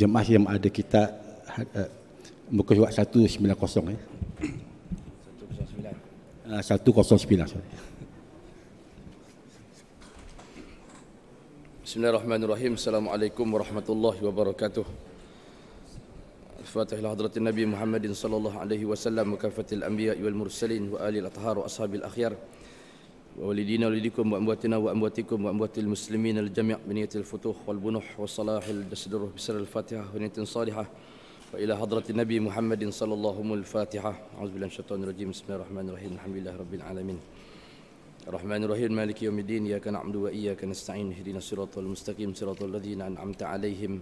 jemaah yang ada kita uh, eh, muka surat 190 ya. Eh. 109. Uh, 109 sorry. Bismillahirrahmanirrahim. Assalamualaikum warahmatullahi wabarakatuh. Al-Fatihah ila hadratin Nabi Muhammadin sallallahu alaihi wasallam wa kafatil anbiya wal mursalin wa alil athhar wa ashabil akhyar. ووالدينا ووالديكم وأمواتنا وأمواتكم وأموات المسلمين الجميع بنية الفتوح والبنوح والصلاح الجسد بسر الفاتحة ونية صالحة وإلى حضرة النبي محمد صلى الله عليه الفاتحة أعوذ بالله من الشيطان الرجيم بسم الله الرحمن الرحيم الحمد لله رب العالمين الرحمن الرحيم مالك يوم الدين إياك نعبد وإياك نستعين اهدنا الصراط المستقيم صراط الذين أنعمت عليهم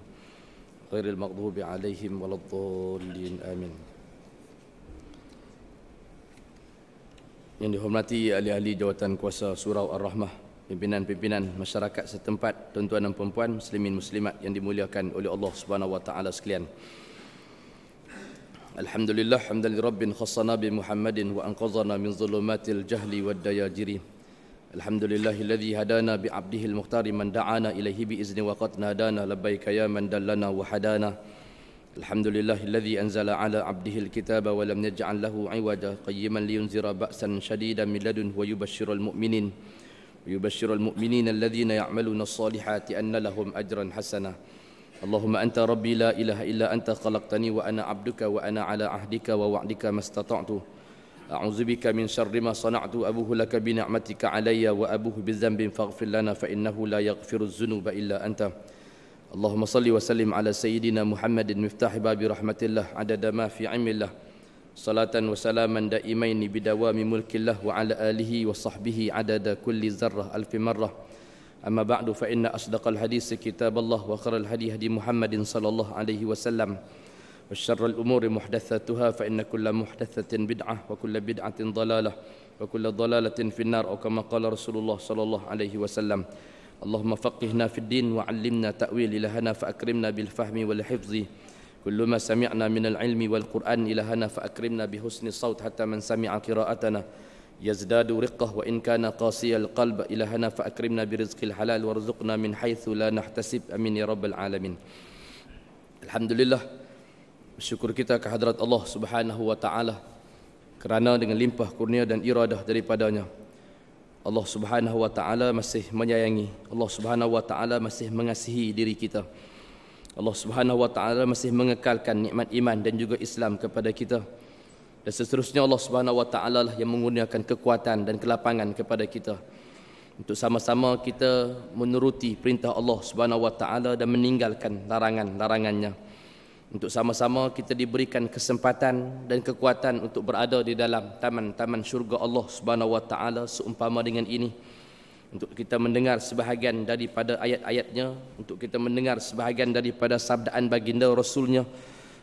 غير المغضوب عليهم ولا الضالين آمين yang dihormati ahli-ahli jawatan kuasa surau ar-rahmah pimpinan-pimpinan masyarakat setempat tuan-tuan dan puan muslimin muslimat yang dimuliakan oleh Allah Subhanahu wa taala sekalian Alhamdulillah hamdalil rabbin khassana Nabi Muhammadin wa anqadhana min zulumatil jahli wa dayajiri Alhamdulillah alladhi hadana biabdihil muhtari man da'ana ilayhi bi izni wa qad nadana labbaika ya man dallana wa hadana الحمد لله الذي أنزل على عبده الكتاب ولم يجعل له عوجا قيما لينذر بأسا شديدا من لدنه ويبشر المؤمنين ويبشر المؤمنين الذين يعملون الصالحات أن لهم أجرا حسنا اللهم أنت ربي لا إله إلا أنت خلقتني وأنا عبدك وأنا على عهدك ووعدك ما استطعت أعوذ بك من شر ما صنعت أبوه لك بنعمتك علي وأبوه بذنب فاغفر لنا فإنه لا يغفر الذنوب إلا أنت اللهم صل وسلم على سيدنا محمد مفتاح باب رحمة الله عدد ما في علم الله صلاة وسلاما دائمين بدوام ملك الله وعلى آله وصحبه عدد كل ذرة ألف مرة أما بعد فإن أصدق الحديث كتاب الله وخر الهدي هدي محمد صلى الله عليه وسلم وشر الأمور محدثاتها فإن كل محدثة بدعة وكل بدعة ضلالة وكل ضلالة في النار أو كما قال رسول الله صلى الله عليه وسلم اللهم فقهنا في الدين وعلمنا تأويل إلهنا فأكرمنا بالفهم والحفظ كل ما سمعنا من العلم والقرآن إلهنا فأكرمنا بحسن الصوت حتى من سمع قراءتنا يزداد رقة وإن كان قاسي القلب إلهنا فأكرمنا برزق الحلال وارزقنا من حيث لا نحتسب أمين يا رب العالمين الحمد لله syukur kita kehadrat Allah Subhanahu wa taala kerana dengan limpah kurnia dan iradah daripadanya Allah Subhanahu wa taala masih menyayangi, Allah Subhanahu wa taala masih mengasihi diri kita. Allah Subhanahu wa taala masih mengekalkan nikmat iman dan juga Islam kepada kita. Dan seterusnya Allah Subhanahu wa taala lah yang menggunakan kekuatan dan kelapangan kepada kita untuk sama-sama kita menuruti perintah Allah Subhanahu wa taala dan meninggalkan larangan-larangannya untuk sama-sama kita diberikan kesempatan dan kekuatan untuk berada di dalam taman-taman syurga Allah Subhanahu wa taala seumpama dengan ini untuk kita mendengar sebahagian daripada ayat-ayatnya untuk kita mendengar sebahagian daripada sabdaan baginda rasulnya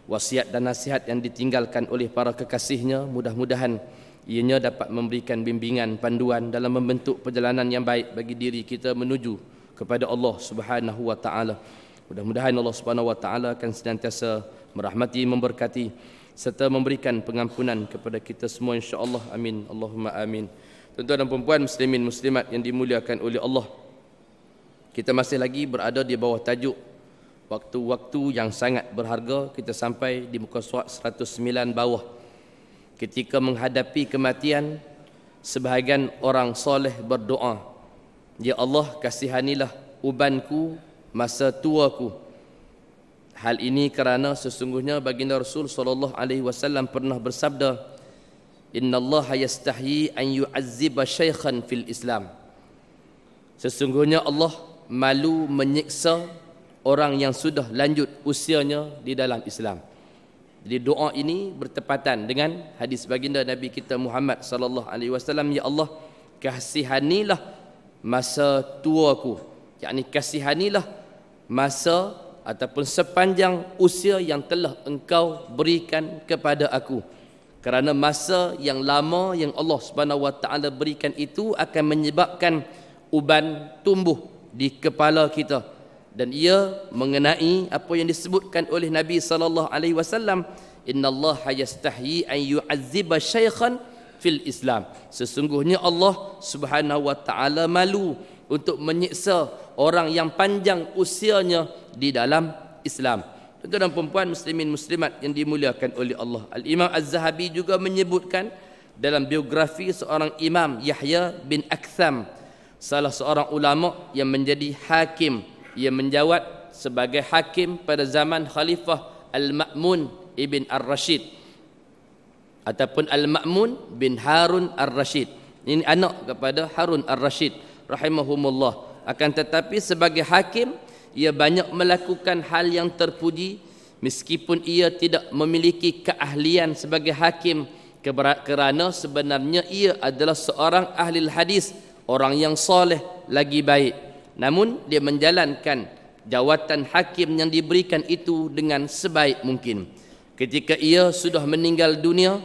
wasiat dan nasihat yang ditinggalkan oleh para kekasihnya mudah-mudahan ianya dapat memberikan bimbingan panduan dalam membentuk perjalanan yang baik bagi diri kita menuju kepada Allah Subhanahu wa taala Mudah-mudahan Allah Subhanahu wa taala akan senantiasa merahmati, memberkati serta memberikan pengampunan kepada kita semua insya-Allah. Amin. Allahumma amin. Tuan-tuan dan puan-puan muslimin muslimat yang dimuliakan oleh Allah. Kita masih lagi berada di bawah tajuk waktu-waktu yang sangat berharga kita sampai di muka surat 109 bawah. Ketika menghadapi kematian sebahagian orang soleh berdoa, "Ya Allah, kasihanilah ubanku masa tuaku hal ini kerana sesungguhnya baginda Rasul sallallahu alaihi wasallam pernah bersabda innallaha yastahi an yu'azziba shaykhan fil islam sesungguhnya Allah malu menyiksa orang yang sudah lanjut usianya di dalam Islam jadi doa ini bertepatan dengan hadis baginda Nabi kita Muhammad sallallahu alaihi wasallam ya Allah kasihanilah masa tuaku yakni kasihanilah masa ataupun sepanjang usia yang telah engkau berikan kepada aku kerana masa yang lama yang Allah Subhanahu wa taala berikan itu akan menyebabkan uban tumbuh di kepala kita dan ia mengenai apa yang disebutkan oleh Nabi sallallahu alaihi wasallam innallaha yastahyi an yu'adziba shaykhan fil islam sesungguhnya Allah Subhanahu wa taala malu untuk menyiksa orang yang panjang usianya di dalam Islam. Tentu tuan dan puan muslimin muslimat yang dimuliakan oleh Allah. Al-Imam Az-Zahabi juga menyebutkan dalam biografi seorang Imam Yahya bin Aktham, salah seorang ulama yang menjadi hakim yang menjawat sebagai hakim pada zaman Khalifah Al-Ma'mun ibn Ar-Rashid ataupun Al-Ma'mun bin Harun Ar-Rashid. Ini anak kepada Harun Ar-Rashid rahimahumullah akan tetapi sebagai hakim ia banyak melakukan hal yang terpuji meskipun ia tidak memiliki keahlian sebagai hakim kerana sebenarnya ia adalah seorang ahli hadis orang yang soleh lagi baik namun dia menjalankan jawatan hakim yang diberikan itu dengan sebaik mungkin ketika ia sudah meninggal dunia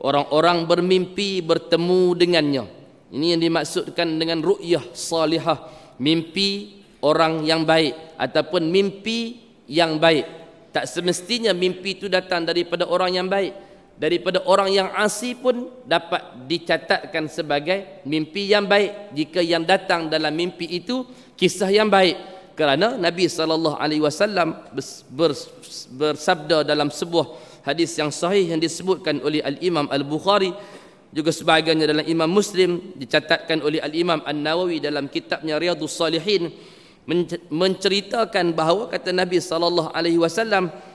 orang-orang bermimpi bertemu dengannya ini yang dimaksudkan dengan ru'yah salihah. Mimpi orang yang baik. Ataupun mimpi yang baik. Tak semestinya mimpi itu datang daripada orang yang baik. Daripada orang yang asi pun dapat dicatatkan sebagai mimpi yang baik. Jika yang datang dalam mimpi itu kisah yang baik. Kerana Nabi SAW bersabda dalam sebuah hadis yang sahih yang disebutkan oleh Al-Imam Al-Bukhari juga sebagainya dalam Imam Muslim dicatatkan oleh Al-Imam An-Nawawi dalam kitabnya Riyadhus Salihin menceritakan bahawa kata Nabi saw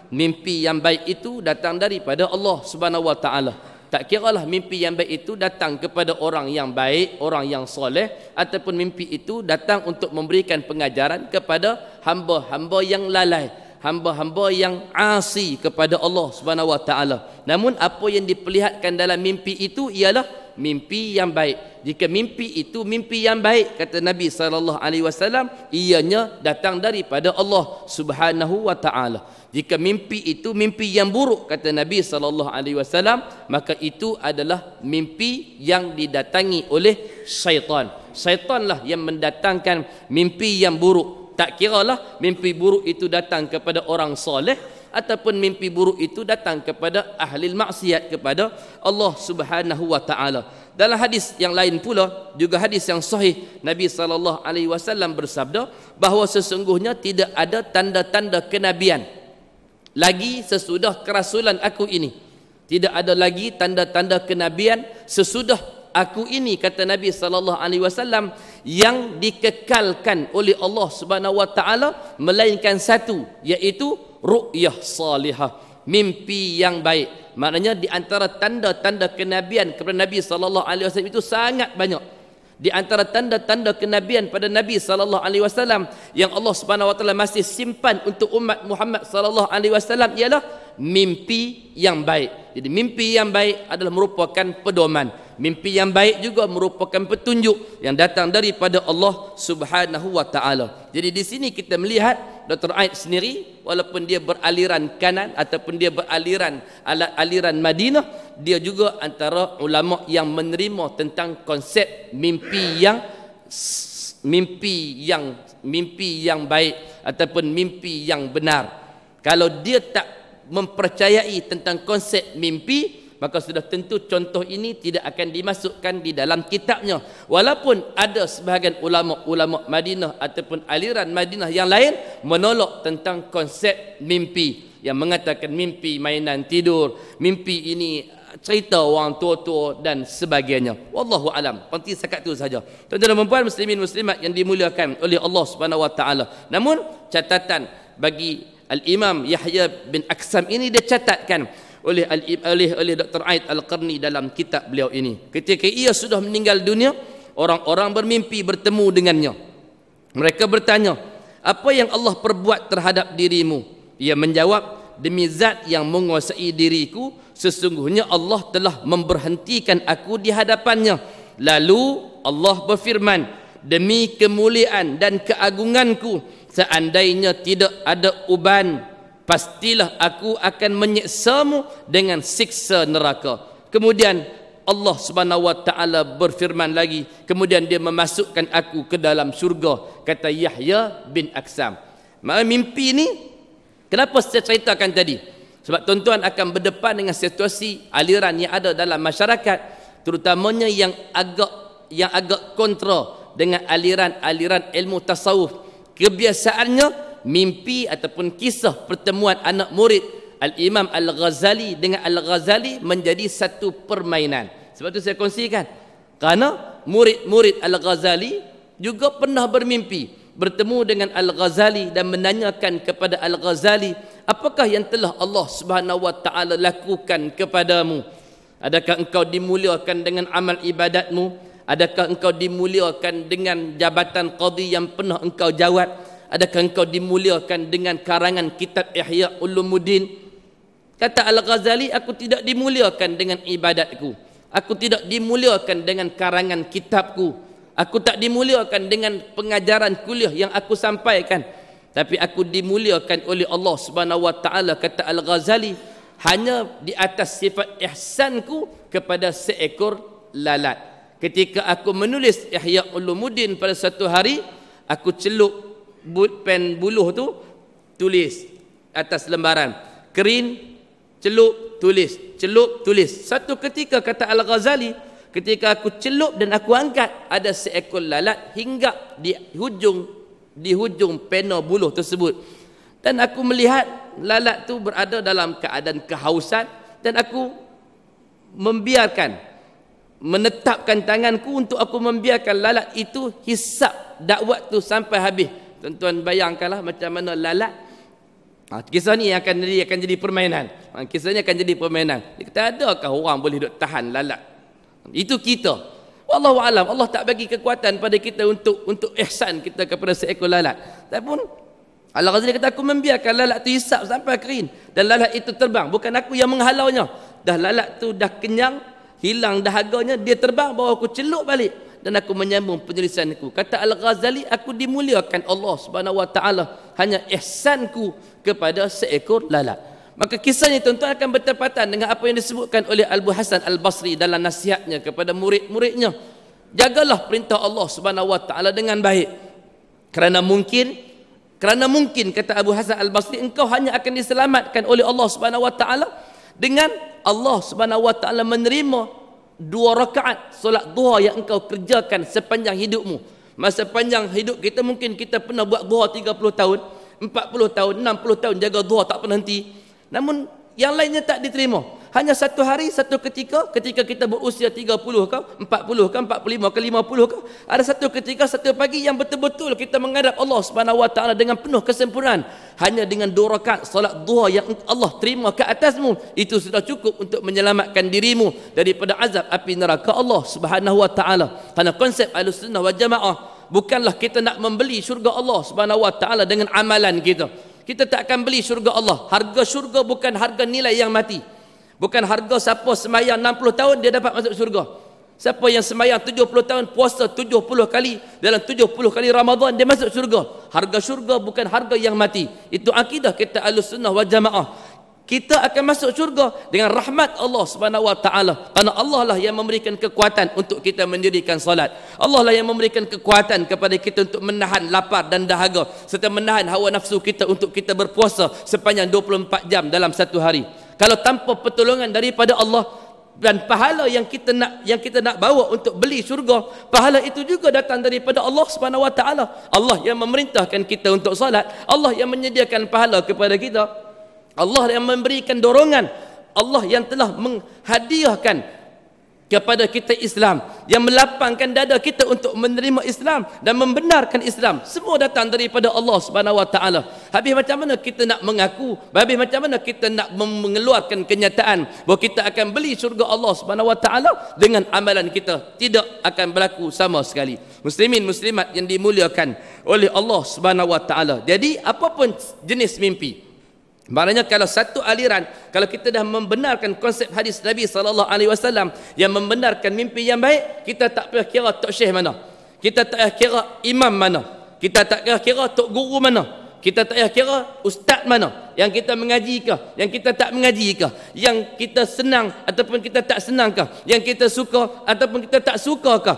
mimpi yang baik itu datang daripada Allah Subhanahu wa taala. Tak kiralah mimpi yang baik itu datang kepada orang yang baik, orang yang soleh ataupun mimpi itu datang untuk memberikan pengajaran kepada hamba-hamba yang lalai hamba-hamba yang asi kepada Allah Subhanahu wa taala. Namun apa yang diperlihatkan dalam mimpi itu ialah mimpi yang baik. Jika mimpi itu mimpi yang baik kata Nabi sallallahu alaihi wasallam ianya datang daripada Allah Subhanahu wa taala. Jika mimpi itu mimpi yang buruk kata Nabi sallallahu alaihi wasallam maka itu adalah mimpi yang didatangi oleh syaitan. Syaitanlah yang mendatangkan mimpi yang buruk. Tak kiralah mimpi buruk itu datang kepada orang soleh ataupun mimpi buruk itu datang kepada ahli maksiat kepada Allah Subhanahu wa taala. Dalam hadis yang lain pula juga hadis yang sahih Nabi saw bersabda bahawa sesungguhnya tidak ada tanda-tanda kenabian lagi sesudah kerasulan aku ini. Tidak ada lagi tanda-tanda kenabian sesudah aku ini kata Nabi sallallahu alaihi wasallam yang dikekalkan oleh Allah Subhanahu wa taala melainkan satu iaitu ru'yah salihah mimpi yang baik maknanya di antara tanda-tanda kenabian kepada Nabi sallallahu alaihi wasallam itu sangat banyak di antara tanda-tanda kenabian pada Nabi sallallahu alaihi wasallam yang Allah Subhanahu wa taala masih simpan untuk umat Muhammad sallallahu alaihi wasallam ialah mimpi yang baik. Jadi mimpi yang baik adalah merupakan pedoman. Mimpi yang baik juga merupakan petunjuk yang datang daripada Allah Subhanahu wa taala. Jadi di sini kita melihat Dr. Aid sendiri walaupun dia beraliran kanan ataupun dia beraliran alat aliran Madinah, dia juga antara ulama yang menerima tentang konsep mimpi yang mimpi yang mimpi yang baik ataupun mimpi yang benar. Kalau dia tak mempercayai tentang konsep mimpi, maka sudah tentu contoh ini tidak akan dimasukkan di dalam kitabnya walaupun ada sebahagian ulama-ulama Madinah ataupun aliran Madinah yang lain menolak tentang konsep mimpi yang mengatakan mimpi mainan tidur mimpi ini cerita orang tua-tua dan sebagainya. Wallahu alam. Penti sekat itu saja. Tuan-tuan dan puan muslimin muslimat yang dimuliakan oleh Allah Subhanahu wa taala. Namun catatan bagi Al-Imam Yahya bin Aksam ini dia catatkan oleh al oleh oleh Dr. Aid Al-Qarni dalam kitab beliau ini. Ketika ia sudah meninggal dunia, orang-orang bermimpi bertemu dengannya. Mereka bertanya, "Apa yang Allah perbuat terhadap dirimu?" Ia menjawab, "Demi zat yang menguasai diriku, sesungguhnya Allah telah memberhentikan aku di hadapannya." Lalu Allah berfirman, "Demi kemuliaan dan keagunganku, seandainya tidak ada uban pastilah aku akan menyiksamu dengan siksa neraka kemudian Allah Subhanahu wa taala berfirman lagi kemudian dia memasukkan aku ke dalam syurga kata Yahya bin Aksam Maka mimpi ini kenapa saya ceritakan tadi sebab tuan-tuan akan berdepan dengan situasi aliran yang ada dalam masyarakat terutamanya yang agak yang agak kontra dengan aliran-aliran ilmu tasawuf kebiasaannya mimpi ataupun kisah pertemuan anak murid Al-Imam Al-Ghazali dengan Al-Ghazali menjadi satu permainan. Sebab itu saya kongsikan. Karena murid-murid Al-Ghazali juga pernah bermimpi bertemu dengan Al-Ghazali dan menanyakan kepada Al-Ghazali, "Apakah yang telah Allah Subhanahu wa taala lakukan kepadamu? Adakah engkau dimuliakan dengan amal ibadatmu? Adakah engkau dimuliakan dengan jabatan qadhi yang pernah engkau jawat?" Adakah engkau dimuliakan dengan karangan kitab Ihya Ulumuddin? Kata Al-Ghazali, aku tidak dimuliakan dengan ibadatku. Aku tidak dimuliakan dengan karangan kitabku. Aku tak dimuliakan dengan pengajaran kuliah yang aku sampaikan. Tapi aku dimuliakan oleh Allah Subhanahu wa taala kata Al-Ghazali hanya di atas sifat ihsanku kepada seekor lalat. Ketika aku menulis Ihya Ulumuddin pada satu hari, aku celup pen buluh tu tulis atas lembaran kerin celup tulis celup tulis satu ketika kata al-Ghazali ketika aku celup dan aku angkat ada seekor lalat hingga di hujung di hujung pena buluh tersebut dan aku melihat lalat tu berada dalam keadaan kehausan dan aku membiarkan menetapkan tanganku untuk aku membiarkan lalat itu hisap dakwat tu sampai habis Tuan-tuan bayangkanlah macam mana lalat. Ha, kisah ni akan jadi akan jadi permainan. Ha, kisah ni akan jadi permainan. Dia kata adakah orang boleh duk tahan lalat? Itu kita. Wallahu alam. Allah tak bagi kekuatan pada kita untuk untuk ihsan kita kepada seekor lalat. Tapi pun Allah Ghazali kata aku membiarkan lalat tu hisap sampai kering dan lalat itu terbang bukan aku yang menghalaunya. Dah lalat tu dah kenyang, hilang dahaganya, dia terbang bawa aku celup balik dan aku menyambung penulisanku. Kata Al-Ghazali, aku dimuliakan Allah Subhanahu wa taala hanya ihsanku kepada seekor lalat. Maka kisahnya tentu akan bertepatan dengan apa yang disebutkan oleh Abu Hasan Al-Basri dalam nasihatnya kepada murid-muridnya. Jagalah perintah Allah Subhanahu wa taala dengan baik. Kerana mungkin kerana mungkin kata Abu Hasan Al-Basri engkau hanya akan diselamatkan oleh Allah Subhanahu wa taala dengan Allah Subhanahu wa taala menerima dua rakaat solat duha yang engkau kerjakan sepanjang hidupmu masa panjang hidup kita mungkin kita pernah buat duha 30 tahun 40 tahun 60 tahun jaga duha tak pernah henti namun yang lainnya tak diterima hanya satu hari, satu ketika, ketika kita berusia 30 ke, 40 ke, 45 ke, 50 ke, ada satu ketika, satu pagi yang betul-betul kita menghadap Allah Subhanahu dengan penuh kesempurnaan. Hanya dengan dua rakaat solat duha yang Allah terima ke atasmu, itu sudah cukup untuk menyelamatkan dirimu daripada azab api neraka Allah Subhanahu Wa Karena konsep al-sunnah wa jamaah, bukanlah kita nak membeli syurga Allah Subhanahu dengan amalan kita. Kita tak akan beli syurga Allah. Harga syurga bukan harga nilai yang mati. Bukan harga siapa sembahyang 60 tahun dia dapat masuk syurga. Siapa yang sembahyang 70 tahun puasa 70 kali dalam 70 kali Ramadan dia masuk syurga. Harga syurga bukan harga yang mati. Itu akidah kita Ahlus Sunnah wal Jamaah. Kita akan masuk syurga dengan rahmat Allah Subhanahu wa taala. Karena Allah lah yang memberikan kekuatan untuk kita mendirikan solat. Allah lah yang memberikan kekuatan kepada kita untuk menahan lapar dan dahaga serta menahan hawa nafsu kita untuk kita berpuasa sepanjang 24 jam dalam satu hari kalau tanpa pertolongan daripada Allah dan pahala yang kita nak yang kita nak bawa untuk beli syurga pahala itu juga datang daripada Allah Subhanahu wa taala Allah yang memerintahkan kita untuk salat Allah yang menyediakan pahala kepada kita Allah yang memberikan dorongan Allah yang telah menghadiahkan kepada kita Islam yang melapangkan dada kita untuk menerima Islam dan membenarkan Islam semua datang daripada Allah Subhanahu wa taala habis macam mana kita nak mengaku habis macam mana kita nak mengeluarkan kenyataan bahawa kita akan beli syurga Allah Subhanahu wa taala dengan amalan kita tidak akan berlaku sama sekali muslimin muslimat yang dimuliakan oleh Allah Subhanahu wa taala jadi apapun jenis mimpi Maknanya kalau satu aliran, kalau kita dah membenarkan konsep hadis Nabi sallallahu alaihi wasallam yang membenarkan mimpi yang baik, kita tak payah kira tok syekh mana. Kita tak payah kira imam mana. Kita tak payah kira tok guru mana. Kita tak payah kira ustaz mana yang kita mengaji ke, yang kita tak mengaji ke, yang kita senang ataupun kita tak senang ke, yang kita suka ataupun kita tak suka ke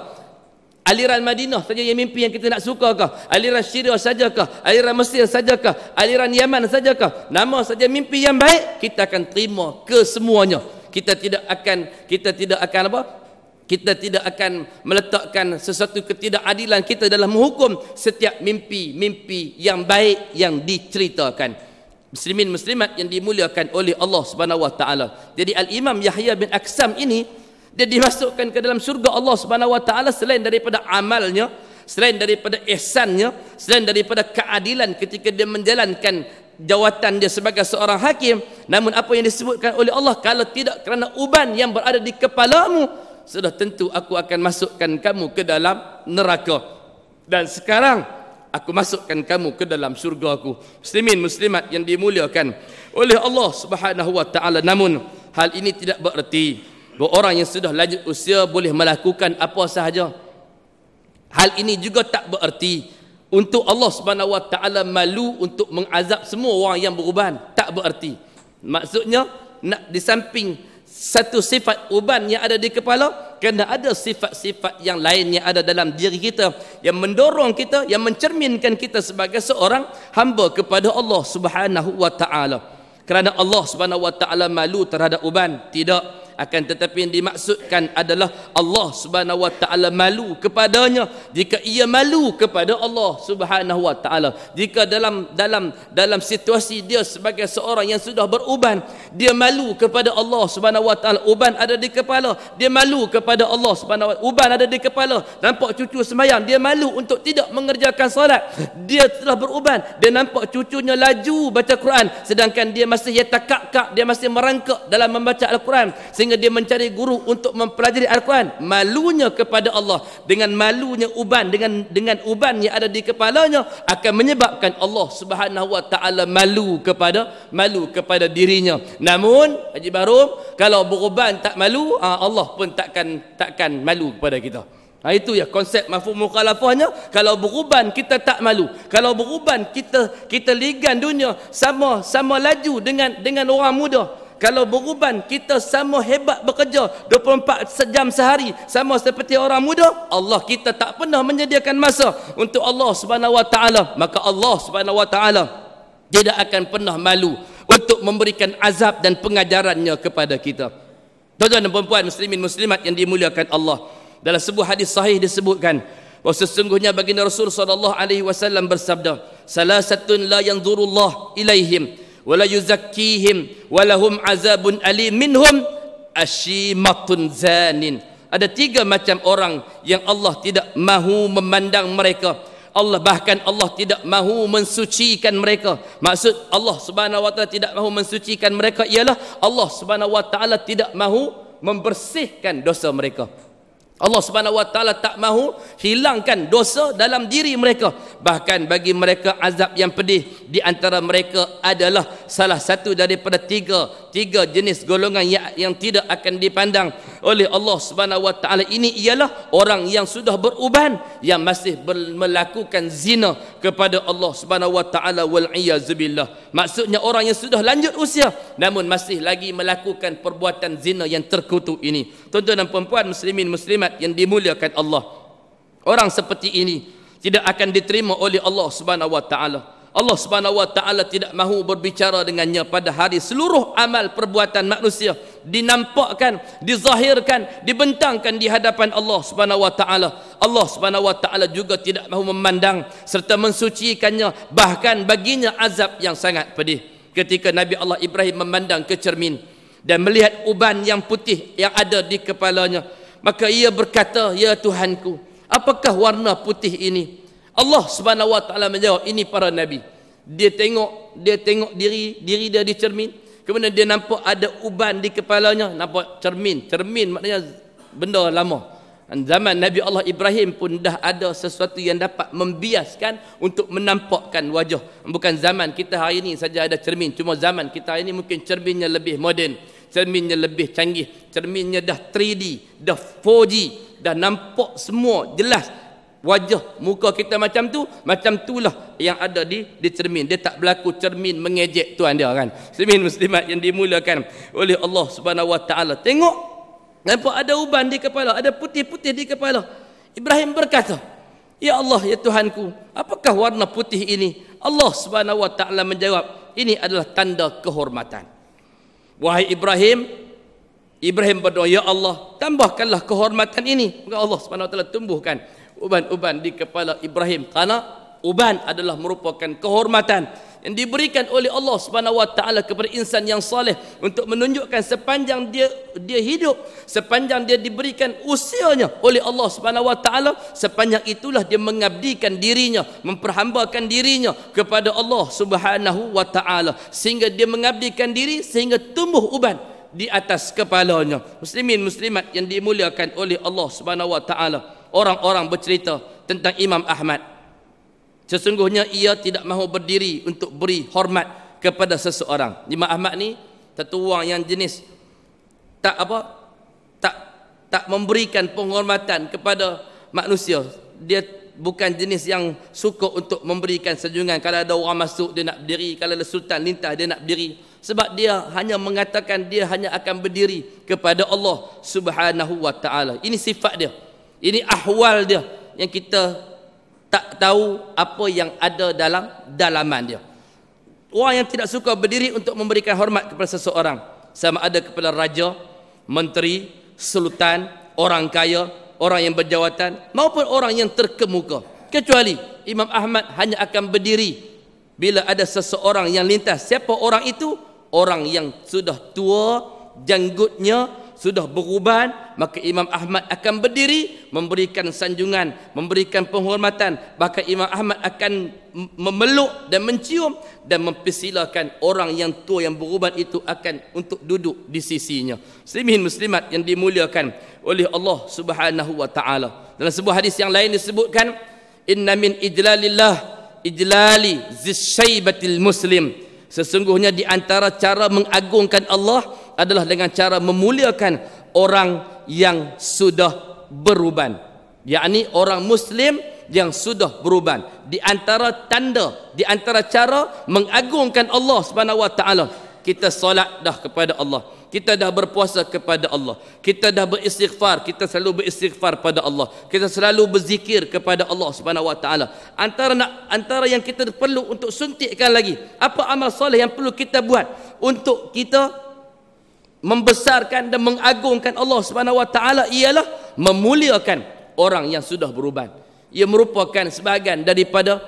aliran Madinah saja yang mimpi yang kita nak suka ke aliran Syria saja ke aliran Mesir saja ke aliran Yaman saja ke nama saja mimpi yang baik kita akan terima ke semuanya kita tidak akan kita tidak akan apa kita tidak akan meletakkan sesuatu ketidakadilan kita dalam menghukum setiap mimpi-mimpi yang baik yang diceritakan muslimin muslimat yang dimuliakan oleh Allah Subhanahu wa taala jadi al imam Yahya bin Aksam ini dia dimasukkan ke dalam surga Allah Subhanahu wa taala selain daripada amalnya selain daripada ihsannya selain daripada keadilan ketika dia menjalankan jawatan dia sebagai seorang hakim namun apa yang disebutkan oleh Allah kalau tidak kerana uban yang berada di kepalamu sudah tentu aku akan masukkan kamu ke dalam neraka dan sekarang aku masukkan kamu ke dalam surga aku muslimin muslimat yang dimuliakan oleh Allah subhanahu wa ta'ala namun hal ini tidak bererti bahawa orang yang sudah lanjut usia boleh melakukan apa sahaja. Hal ini juga tak bererti untuk Allah Subhanahu Wa Taala malu untuk mengazab semua orang yang beruban. Tak bererti. Maksudnya nak di samping satu sifat uban yang ada di kepala kena ada sifat-sifat yang lain yang ada dalam diri kita yang mendorong kita yang mencerminkan kita sebagai seorang hamba kepada Allah Subhanahu wa taala kerana Allah Subhanahu wa taala malu terhadap uban tidak akan tetapi yang dimaksudkan adalah Allah subhanahu wa ta'ala malu kepadanya jika ia malu kepada Allah subhanahu wa ta'ala jika dalam dalam dalam situasi dia sebagai seorang yang sudah beruban dia malu kepada Allah subhanahu wa ta'ala uban ada di kepala dia malu kepada Allah subhanahu wa ta'ala uban ada di kepala nampak cucu semayang dia malu untuk tidak mengerjakan solat dia telah beruban dia nampak cucunya laju baca Quran sedangkan dia masih yatakak-kak dia masih merangkak dalam membaca Al-Quran sehingga sehingga dia mencari guru untuk mempelajari Al-Quran malunya kepada Allah dengan malunya uban dengan dengan uban yang ada di kepalanya akan menyebabkan Allah Subhanahu wa taala malu kepada malu kepada dirinya namun Haji Barum kalau beruban tak malu ah, Allah pun takkan takkan malu kepada kita Nah, itu ya konsep mafhum mukhalafahnya kalau beruban kita tak malu kalau beruban kita kita ligan dunia sama sama laju dengan dengan orang muda kalau beruban kita sama hebat bekerja 24 jam sehari sama seperti orang muda Allah kita tak pernah menyediakan masa untuk Allah subhanahu wa ta'ala maka Allah subhanahu wa ta'ala tidak akan pernah malu untuk memberikan azab dan pengajarannya kepada kita tuan-tuan dan perempuan muslimin muslimat yang dimuliakan Allah dalam sebuah hadis sahih disebutkan bahawa sesungguhnya baginda Rasul sallallahu alaihi wasallam bersabda salasatun la yanzurullah ilaihim wala yuzakkihim walahum azabun ali minhum ashimatun zanin ada tiga macam orang yang Allah tidak mahu memandang mereka Allah bahkan Allah tidak mahu mensucikan mereka maksud Allah Subhanahu wa taala tidak mahu mensucikan mereka ialah Allah Subhanahu wa taala tidak mahu membersihkan dosa mereka Allah Subhanahu wa taala tak mahu hilangkan dosa dalam diri mereka bahkan bagi mereka azab yang pedih di antara mereka adalah salah satu daripada tiga tiga jenis golongan yang, yang tidak akan dipandang oleh Allah Subhanahu wa taala ini ialah orang yang sudah beruban yang masih ber, melakukan zina kepada Allah Subhanahu wa taala wal iazbillah maksudnya orang yang sudah lanjut usia namun masih lagi melakukan perbuatan zina yang terkutuk ini tuan-tuan dan puan-puan muslimin muslimat Muhammad yang dimuliakan Allah. Orang seperti ini tidak akan diterima oleh Allah Subhanahu Allah Subhanahu tidak mahu berbicara dengannya pada hari seluruh amal perbuatan manusia dinampakkan, dizahirkan, dibentangkan di hadapan Allah Subhanahu Allah Subhanahu juga tidak mahu memandang serta mensucikannya bahkan baginya azab yang sangat pedih. Ketika Nabi Allah Ibrahim memandang ke cermin dan melihat uban yang putih yang ada di kepalanya, maka ia berkata ya tuhanku apakah warna putih ini Allah Subhanahu wa taala menjawab ini para nabi dia tengok dia tengok diri diri dia di cermin kemudian dia nampak ada uban di kepalanya nampak cermin cermin maknanya benda lama zaman Nabi Allah Ibrahim pun dah ada sesuatu yang dapat membiaskan untuk menampakkan wajah bukan zaman kita hari ini saja ada cermin cuma zaman kita hari ini mungkin cerminnya lebih moden cerminnya lebih canggih cerminnya dah 3D dah 4G dah nampak semua jelas wajah muka kita macam tu macam tu lah yang ada di di cermin dia tak berlaku cermin mengejek tuan dia kan cermin muslimat yang dimulakan oleh Allah Subhanahu wa taala tengok nampak ada uban di kepala ada putih-putih di kepala Ibrahim berkata ya Allah ya Tuhanku apakah warna putih ini Allah Subhanahu wa taala menjawab ini adalah tanda kehormatan Wahai Ibrahim, Ibrahim berdoa, Ya Allah, tambahkanlah kehormatan ini. Maka Allah SWT tumbuhkan uban-uban di kepala Ibrahim. Karena uban adalah merupakan Kehormatan yang diberikan oleh Allah Subhanahu wa taala kepada insan yang saleh untuk menunjukkan sepanjang dia dia hidup, sepanjang dia diberikan usianya oleh Allah Subhanahu wa taala, sepanjang itulah dia mengabdikan dirinya, memperhambakan dirinya kepada Allah Subhanahu wa taala sehingga dia mengabdikan diri sehingga tumbuh uban di atas kepalanya. Muslimin muslimat yang dimuliakan oleh Allah Subhanahu wa taala. Orang-orang bercerita tentang Imam Ahmad sesungguhnya ia tidak mahu berdiri untuk beri hormat kepada seseorang Imam Ahmad ni tertuang yang jenis tak apa tak tak memberikan penghormatan kepada manusia dia bukan jenis yang suka untuk memberikan sejungan kalau ada orang masuk dia nak berdiri kalau ada sultan lintas dia nak berdiri sebab dia hanya mengatakan dia hanya akan berdiri kepada Allah Subhanahu wa taala ini sifat dia ini ahwal dia yang kita tak tahu apa yang ada dalam dalaman dia orang yang tidak suka berdiri untuk memberikan hormat kepada seseorang sama ada kepada raja menteri sultan orang kaya orang yang berjawatan maupun orang yang terkemuka kecuali Imam Ahmad hanya akan berdiri bila ada seseorang yang lintas siapa orang itu orang yang sudah tua janggutnya sudah berubah maka Imam Ahmad akan berdiri memberikan sanjungan memberikan penghormatan bahkan Imam Ahmad akan memeluk dan mencium dan mempersilakan orang yang tua yang berubah itu akan untuk duduk di sisinya muslimin muslimat yang dimuliakan oleh Allah Subhanahu wa taala dalam sebuah hadis yang lain disebutkan inna min ijlalillah ijlali zisyaibatil muslim sesungguhnya di antara cara mengagungkan Allah adalah dengan cara memuliakan orang yang sudah beruban yakni orang muslim yang sudah beruban di antara tanda di antara cara mengagungkan Allah Subhanahu wa taala kita solat dah kepada Allah kita dah berpuasa kepada Allah kita dah beristighfar kita selalu beristighfar pada Allah kita selalu berzikir kepada Allah Subhanahu wa taala antara nak, antara yang kita perlu untuk suntikkan lagi apa amal soleh yang perlu kita buat untuk kita membesarkan dan mengagungkan Allah Subhanahu wa taala ialah memuliakan orang yang sudah beruban. Ia merupakan sebahagian daripada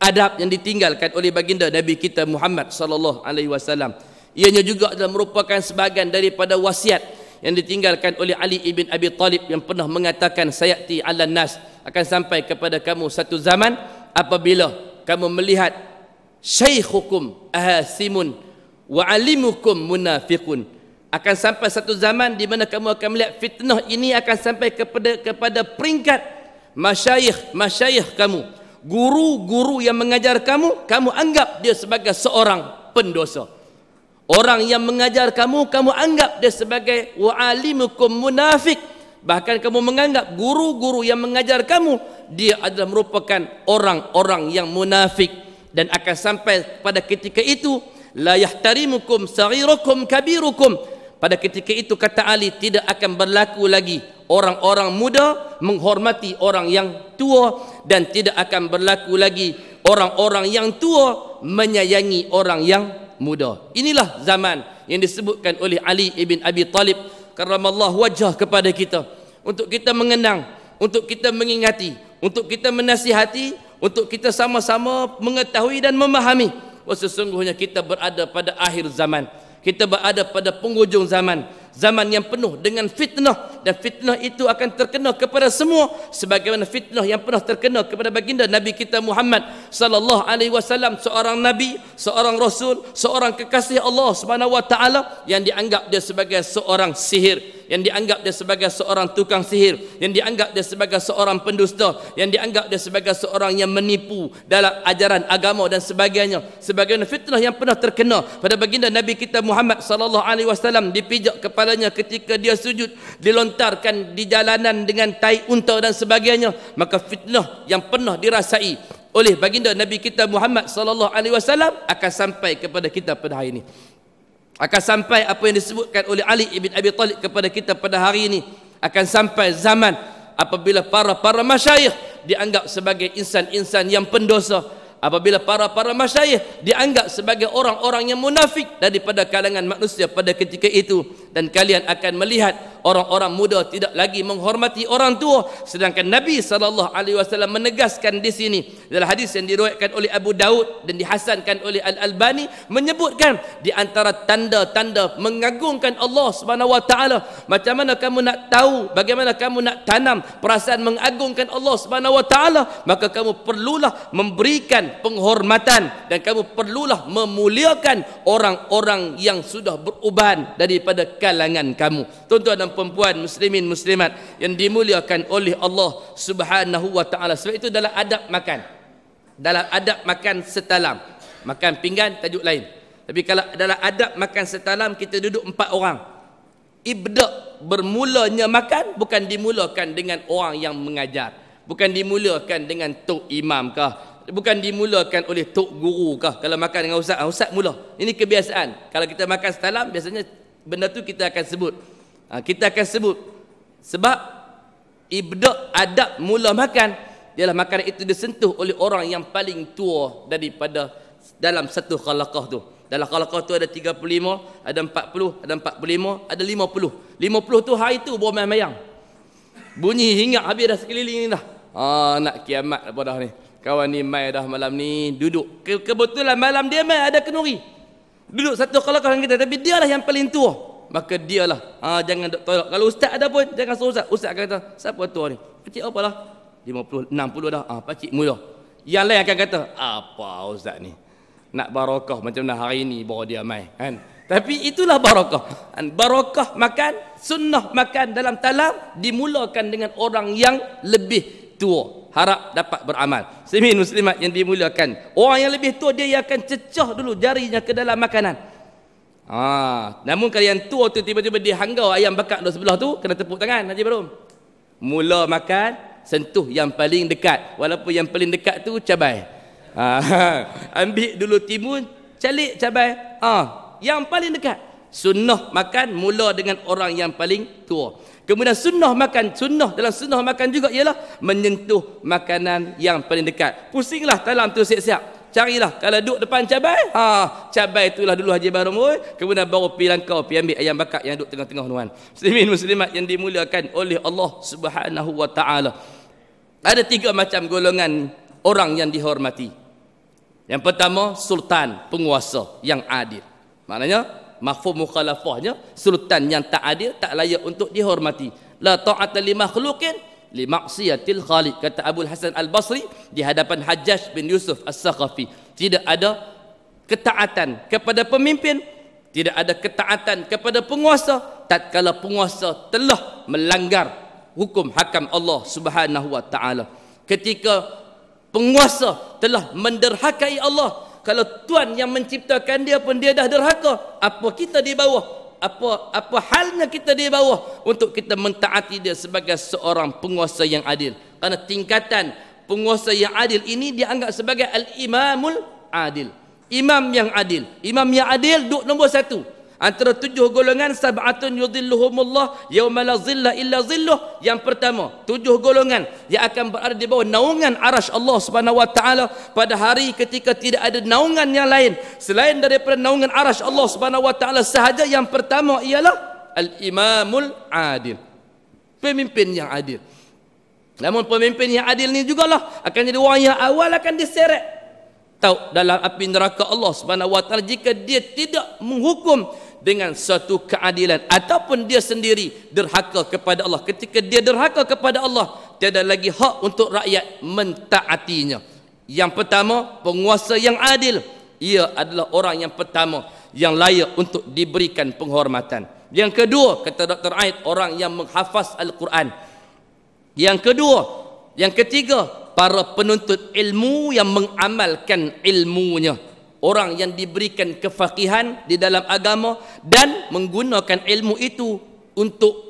adab yang ditinggalkan oleh baginda Nabi kita Muhammad sallallahu alaihi wasallam. Ianya juga adalah merupakan sebahagian daripada wasiat yang ditinggalkan oleh Ali ibn Abi Talib yang pernah mengatakan sayati alan nas akan sampai kepada kamu satu zaman apabila kamu melihat syaikhukum ahasimun wa'alimukum munafiqun akan sampai satu zaman di mana kamu akan melihat fitnah ini akan sampai kepada kepada peringkat masyayikh masyayikh kamu guru-guru yang mengajar kamu kamu anggap dia sebagai seorang pendosa orang yang mengajar kamu kamu anggap dia sebagai wa'alimukum munafiq bahkan kamu menganggap guru-guru yang mengajar kamu dia adalah merupakan orang-orang yang munafik dan akan sampai pada ketika itu la yahtarimukum sagirukum kabirukum pada ketika itu kata Ali tidak akan berlaku lagi orang-orang muda menghormati orang yang tua dan tidak akan berlaku lagi orang-orang yang tua menyayangi orang yang muda inilah zaman yang disebutkan oleh Ali ibn Abi Talib karamallah wajah kepada kita untuk kita mengenang untuk kita mengingati untuk kita menasihati untuk kita sama-sama mengetahui dan memahami Wah sesungguhnya kita berada pada akhir zaman. Kita berada pada penghujung zaman zaman yang penuh dengan fitnah dan fitnah itu akan terkena kepada semua sebagaimana fitnah yang pernah terkena kepada baginda Nabi kita Muhammad sallallahu alaihi wasallam seorang nabi seorang rasul seorang kekasih Allah Subhanahu wa taala yang dianggap dia sebagai seorang sihir yang dianggap dia sebagai seorang tukang sihir yang dianggap dia sebagai seorang pendusta yang dianggap dia sebagai seorang yang menipu dalam ajaran agama dan sebagainya sebagaimana fitnah yang pernah terkena pada baginda Nabi kita Muhammad sallallahu alaihi wasallam dipijak kepada pahalanya ketika dia sujud dilontarkan di jalanan dengan tai unta dan sebagainya maka fitnah yang pernah dirasai oleh baginda Nabi kita Muhammad sallallahu alaihi wasallam akan sampai kepada kita pada hari ini akan sampai apa yang disebutkan oleh Ali ibn Abi Talib kepada kita pada hari ini akan sampai zaman apabila para-para masyayikh dianggap sebagai insan-insan yang pendosa apabila para-para masyayikh dianggap sebagai orang-orang yang munafik daripada kalangan manusia pada ketika itu dan kalian akan melihat orang-orang muda tidak lagi menghormati orang tua sedangkan Nabi saw menegaskan di sini dalam hadis yang diriwayatkan oleh Abu Daud dan dihasankan oleh Al Albani menyebutkan di antara tanda-tanda mengagungkan Allah Subhanahu wa taala macam mana kamu nak tahu bagaimana kamu nak tanam perasaan mengagungkan Allah Subhanahu wa taala maka kamu perlulah memberikan penghormatan dan kamu perlulah memuliakan orang-orang yang sudah beruban daripada kalangan kamu. Tuan-tuan dan puan muslimin muslimat yang dimuliakan oleh Allah Subhanahu wa taala. Sebab itu dalam adab makan. Dalam adab makan setalam. Makan pinggan tajuk lain. Tapi kalau dalam adab makan setalam kita duduk empat orang. Ibda bermulanya makan bukan dimulakan dengan orang yang mengajar. Bukan dimulakan dengan tok imam kah, bukan dimulakan oleh tok guru kah kalau makan dengan ustaz ah, ustaz mula ini kebiasaan kalau kita makan setalam biasanya benda tu kita akan sebut ha, kita akan sebut sebab ibda adab mula makan ialah makan itu disentuh oleh orang yang paling tua daripada dalam satu khalaqah tu dalam khalaqah tu ada 35 ada 40 ada 45 ada 50 50 tu hari tu bermain mayang bunyi hingap habis dah sekeliling ni dah Ah nak kiamat dah ni kawan ni mai dah malam ni duduk Ke, kebetulan malam dia mai ada kenuri duduk satu kalau kawan kita tapi dia lah yang paling tua maka dialah ha, jangan duduk tolak kalau ustaz ada pun jangan suruh ustaz ustaz akan kata siapa tua ni pakcik lah 50 60 dah ah ha, pakcik mula yang lain akan kata apa ustaz ni nak barakah macam mana hari ni bawa dia mai kan tapi itulah barakah barakah makan sunnah makan dalam talam dimulakan dengan orang yang lebih tua harap dapat beramal. Muslimin muslimat yang dimuliakan. Orang yang lebih tua dia akan cecah dulu jarinya ke dalam makanan. Ha, namun kalau yang tua tu tiba-tiba dia hanggau ayam bakar di sebelah tu kena tepuk tangan Haji Barum. Mula makan sentuh yang paling dekat walaupun yang paling dekat tu cabai. Ha, ambil dulu timun calik cabai. Ha, yang paling dekat sunnah makan mula dengan orang yang paling tua. Kemudian sunnah makan, sunnah dalam sunnah makan juga ialah menyentuh makanan yang paling dekat. Pusinglah dalam tu siap-siap. Carilah kalau duduk depan cabai, ha, cabai itulah dulu Haji Baharum kemudian baru pi langkau pi ambil ayam bakar yang duduk tengah-tengah tuan. Muslimin muslimat yang dimuliakan oleh Allah Subhanahu wa taala. Ada tiga macam golongan orang yang dihormati. Yang pertama sultan, penguasa yang adil. Maknanya mafhum mukhalafahnya sultan yang tak adil tak layak untuk dihormati la ta'ata li makhlukin li maksiatil khaliq kata Abu Hassan Al-Basri di hadapan Hajjaj bin Yusuf As-Sakhafi tidak ada ketaatan kepada pemimpin tidak ada ketaatan kepada penguasa tatkala penguasa telah melanggar hukum hakam Allah Subhanahu wa taala ketika penguasa telah menderhakai Allah kalau Tuhan yang menciptakan dia pun dia dah derhaka apa kita di bawah apa apa halnya kita di bawah untuk kita mentaati dia sebagai seorang penguasa yang adil kerana tingkatan penguasa yang adil ini dianggap sebagai al-imamul adil imam yang adil imam yang adil Duk nombor satu antara tujuh golongan sab'atun yudhilluhumullah yawma la zilla illa zilluh yang pertama tujuh golongan yang akan berada di bawah naungan arash Allah Subhanahu wa taala pada hari ketika tidak ada naungan yang lain selain daripada naungan arash Allah Subhanahu wa taala sahaja yang pertama ialah al-imamul adil pemimpin yang adil namun pemimpin yang adil ni jugalah akan jadi orang yang awal akan diseret tahu dalam api neraka Allah Subhanahu wa taala jika dia tidak menghukum dengan satu keadilan ataupun dia sendiri derhaka kepada Allah ketika dia derhaka kepada Allah tiada lagi hak untuk rakyat mentaatinya yang pertama penguasa yang adil ia adalah orang yang pertama yang layak untuk diberikan penghormatan yang kedua kata Dr. Aid orang yang menghafaz Al-Quran yang kedua yang ketiga para penuntut ilmu yang mengamalkan ilmunya orang yang diberikan kefakihan di dalam agama dan menggunakan ilmu itu untuk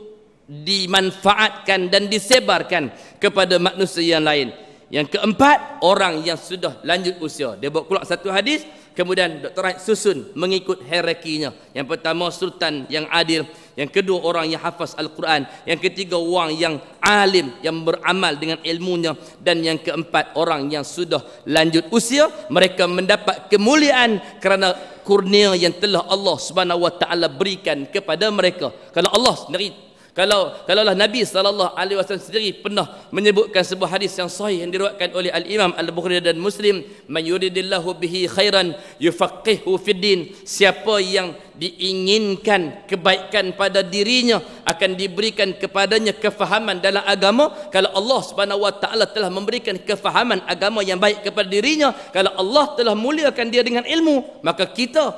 dimanfaatkan dan disebarkan kepada manusia yang lain. Yang keempat, orang yang sudah lanjut usia. Dia buat keluar satu hadis, kemudian Dr. Raid susun mengikut hierarkinya. Yang pertama, Sultan yang adil yang kedua orang yang hafaz Al-Quran yang ketiga orang yang alim yang beramal dengan ilmunya dan yang keempat orang yang sudah lanjut usia mereka mendapat kemuliaan kerana kurnia yang telah Allah Subhanahu berikan kepada mereka kalau Allah sendiri kalau kalaulah Nabi Sallallahu SAW sendiri pernah menyebutkan sebuah hadis yang sahih yang diriwayatkan oleh al-Imam al-Bukhari dan Muslim mayuridillahu bihi khairan yufaqihu fid din siapa yang diinginkan kebaikan pada dirinya akan diberikan kepadanya kefahaman dalam agama kalau Allah Subhanahu wa taala telah memberikan kefahaman agama yang baik kepada dirinya kalau Allah telah muliakan dia dengan ilmu maka kita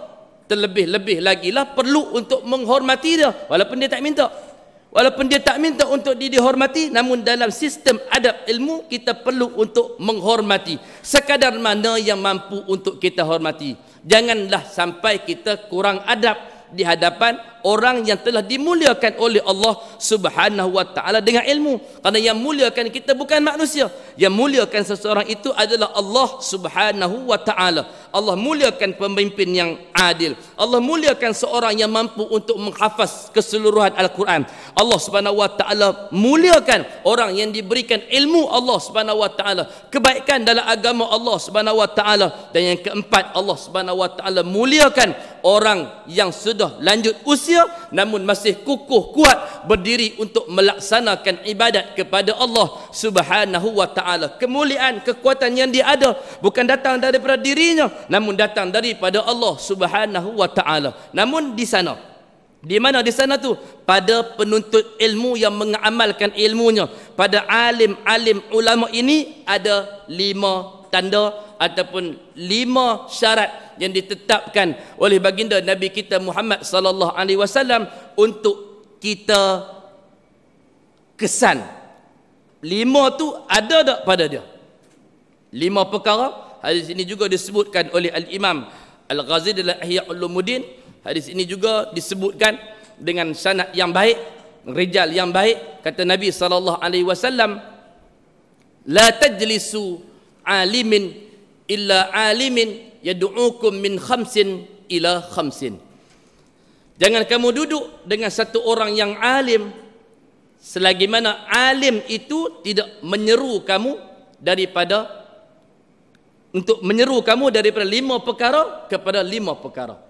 terlebih-lebih lagilah perlu untuk menghormati dia walaupun dia tak minta Walaupun dia tak minta untuk dia dihormati, namun dalam sistem adab ilmu, kita perlu untuk menghormati. Sekadar mana yang mampu untuk kita hormati. Janganlah sampai kita kurang adab di hadapan orang yang telah dimuliakan oleh Allah Subhanahu wa taala dengan ilmu. Karena yang muliakan kita bukan manusia. Yang muliakan seseorang itu adalah Allah Subhanahu wa taala. Allah muliakan pemimpin yang adil. Allah muliakan seorang yang mampu untuk menghafaz keseluruhan Al-Quran. Allah Subhanahu wa taala muliakan orang yang diberikan ilmu Allah Subhanahu wa taala, kebaikan dalam agama Allah Subhanahu wa taala dan yang keempat Allah Subhanahu wa taala muliakan orang yang sudah lanjut usia manusia namun masih kukuh kuat berdiri untuk melaksanakan ibadat kepada Allah Subhanahu wa taala. Kemuliaan kekuatan yang dia ada bukan datang daripada dirinya namun datang daripada Allah Subhanahu wa taala. Namun di sana di mana di sana tu pada penuntut ilmu yang mengamalkan ilmunya pada alim-alim ulama ini ada lima tanda ataupun lima syarat yang ditetapkan oleh baginda Nabi kita Muhammad sallallahu alaihi wasallam untuk kita kesan. Lima tu ada tak pada dia? Lima perkara hadis ini juga disebutkan oleh al-Imam al Ghazali dalam Ihya Ulumuddin. Hadis ini juga disebutkan dengan sanad yang baik, rijal yang baik kata Nabi sallallahu alaihi wasallam la tajlisu alimin illa alimin yad'ukum min khamsin ila khamsin. Jangan kamu duduk dengan satu orang yang alim selagi mana alim itu tidak menyeru kamu daripada untuk menyeru kamu daripada lima perkara kepada lima perkara.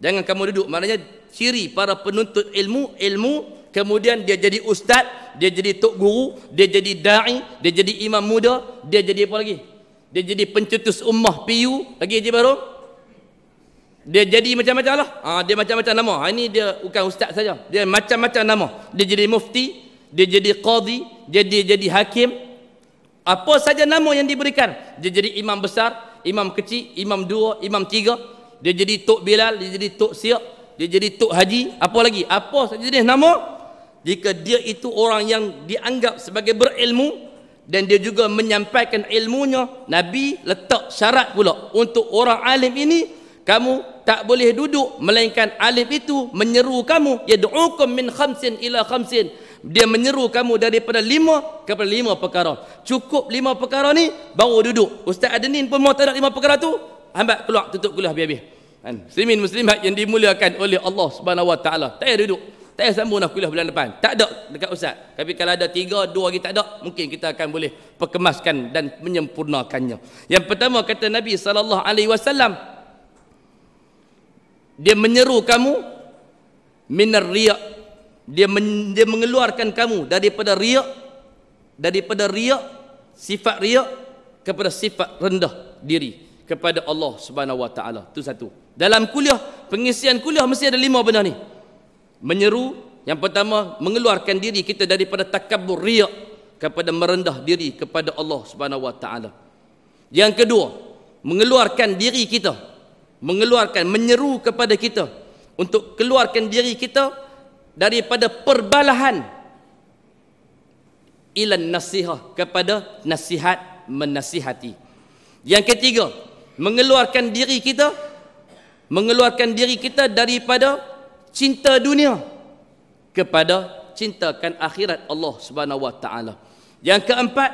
Jangan kamu duduk maknanya ciri para penuntut ilmu ilmu kemudian dia jadi ustaz, dia jadi tok guru, dia jadi dai, dia jadi imam muda, dia jadi apa lagi? dia jadi pencetus ummah piu lagi Haji baru. dia jadi macam-macam lah ha, dia macam-macam nama ha, ini dia bukan ustaz saja dia macam-macam nama dia jadi mufti dia jadi qadi dia jadi, jadi hakim apa saja nama yang diberikan dia jadi imam besar imam kecil imam dua imam tiga dia jadi Tok Bilal dia jadi Tok Siak dia jadi Tok Haji apa lagi apa saja jenis nama jika dia itu orang yang dianggap sebagai berilmu dan dia juga menyampaikan ilmunya Nabi letak syarat pula untuk orang alim ini kamu tak boleh duduk melainkan alim itu menyeru kamu yad'ukum min khamsin ila khamsin dia menyeru kamu daripada lima kepada lima perkara cukup lima perkara ni baru duduk Ustaz Adenin pun mau tak lima perkara tu hambat keluar tutup kuliah habis-habis kan? muslimin muslimat yang dimuliakan oleh Allah subhanahu wa ta'ala tak payah duduk tak payah sambung dah kuliah bulan depan. Tak ada dekat Ustaz. Tapi kalau ada tiga, dua lagi tak ada, mungkin kita akan boleh perkemaskan dan menyempurnakannya. Yang pertama kata Nabi SAW, dia menyeru kamu minar riak. Dia, men, dia mengeluarkan kamu daripada riak, daripada riak, sifat riak kepada sifat rendah diri kepada Allah Subhanahu Wa Taala. Itu satu. Dalam kuliah, pengisian kuliah mesti ada lima benda ni menyeru yang pertama mengeluarkan diri kita daripada takabbur riya kepada merendah diri kepada Allah Subhanahu wa taala. Yang kedua, mengeluarkan diri kita mengeluarkan menyeru kepada kita untuk keluarkan diri kita daripada perbalahan ilan nasihah kepada nasihat menasihati. Yang ketiga, mengeluarkan diri kita mengeluarkan diri kita daripada cinta dunia kepada cintakan akhirat Allah Subhanahu wa taala. Yang keempat,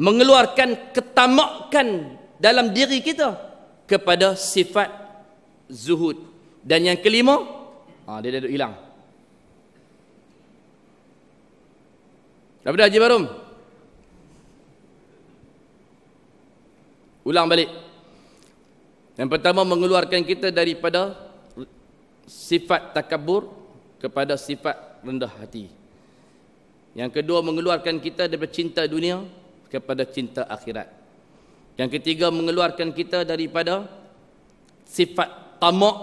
mengeluarkan ketamakan dalam diri kita kepada sifat zuhud. Dan yang kelima, ha, dia dah hilang. Daripada Haji Barum. Ulang balik. Yang pertama mengeluarkan kita daripada sifat takabur kepada sifat rendah hati. Yang kedua mengeluarkan kita daripada cinta dunia kepada cinta akhirat. Yang ketiga mengeluarkan kita daripada sifat tamak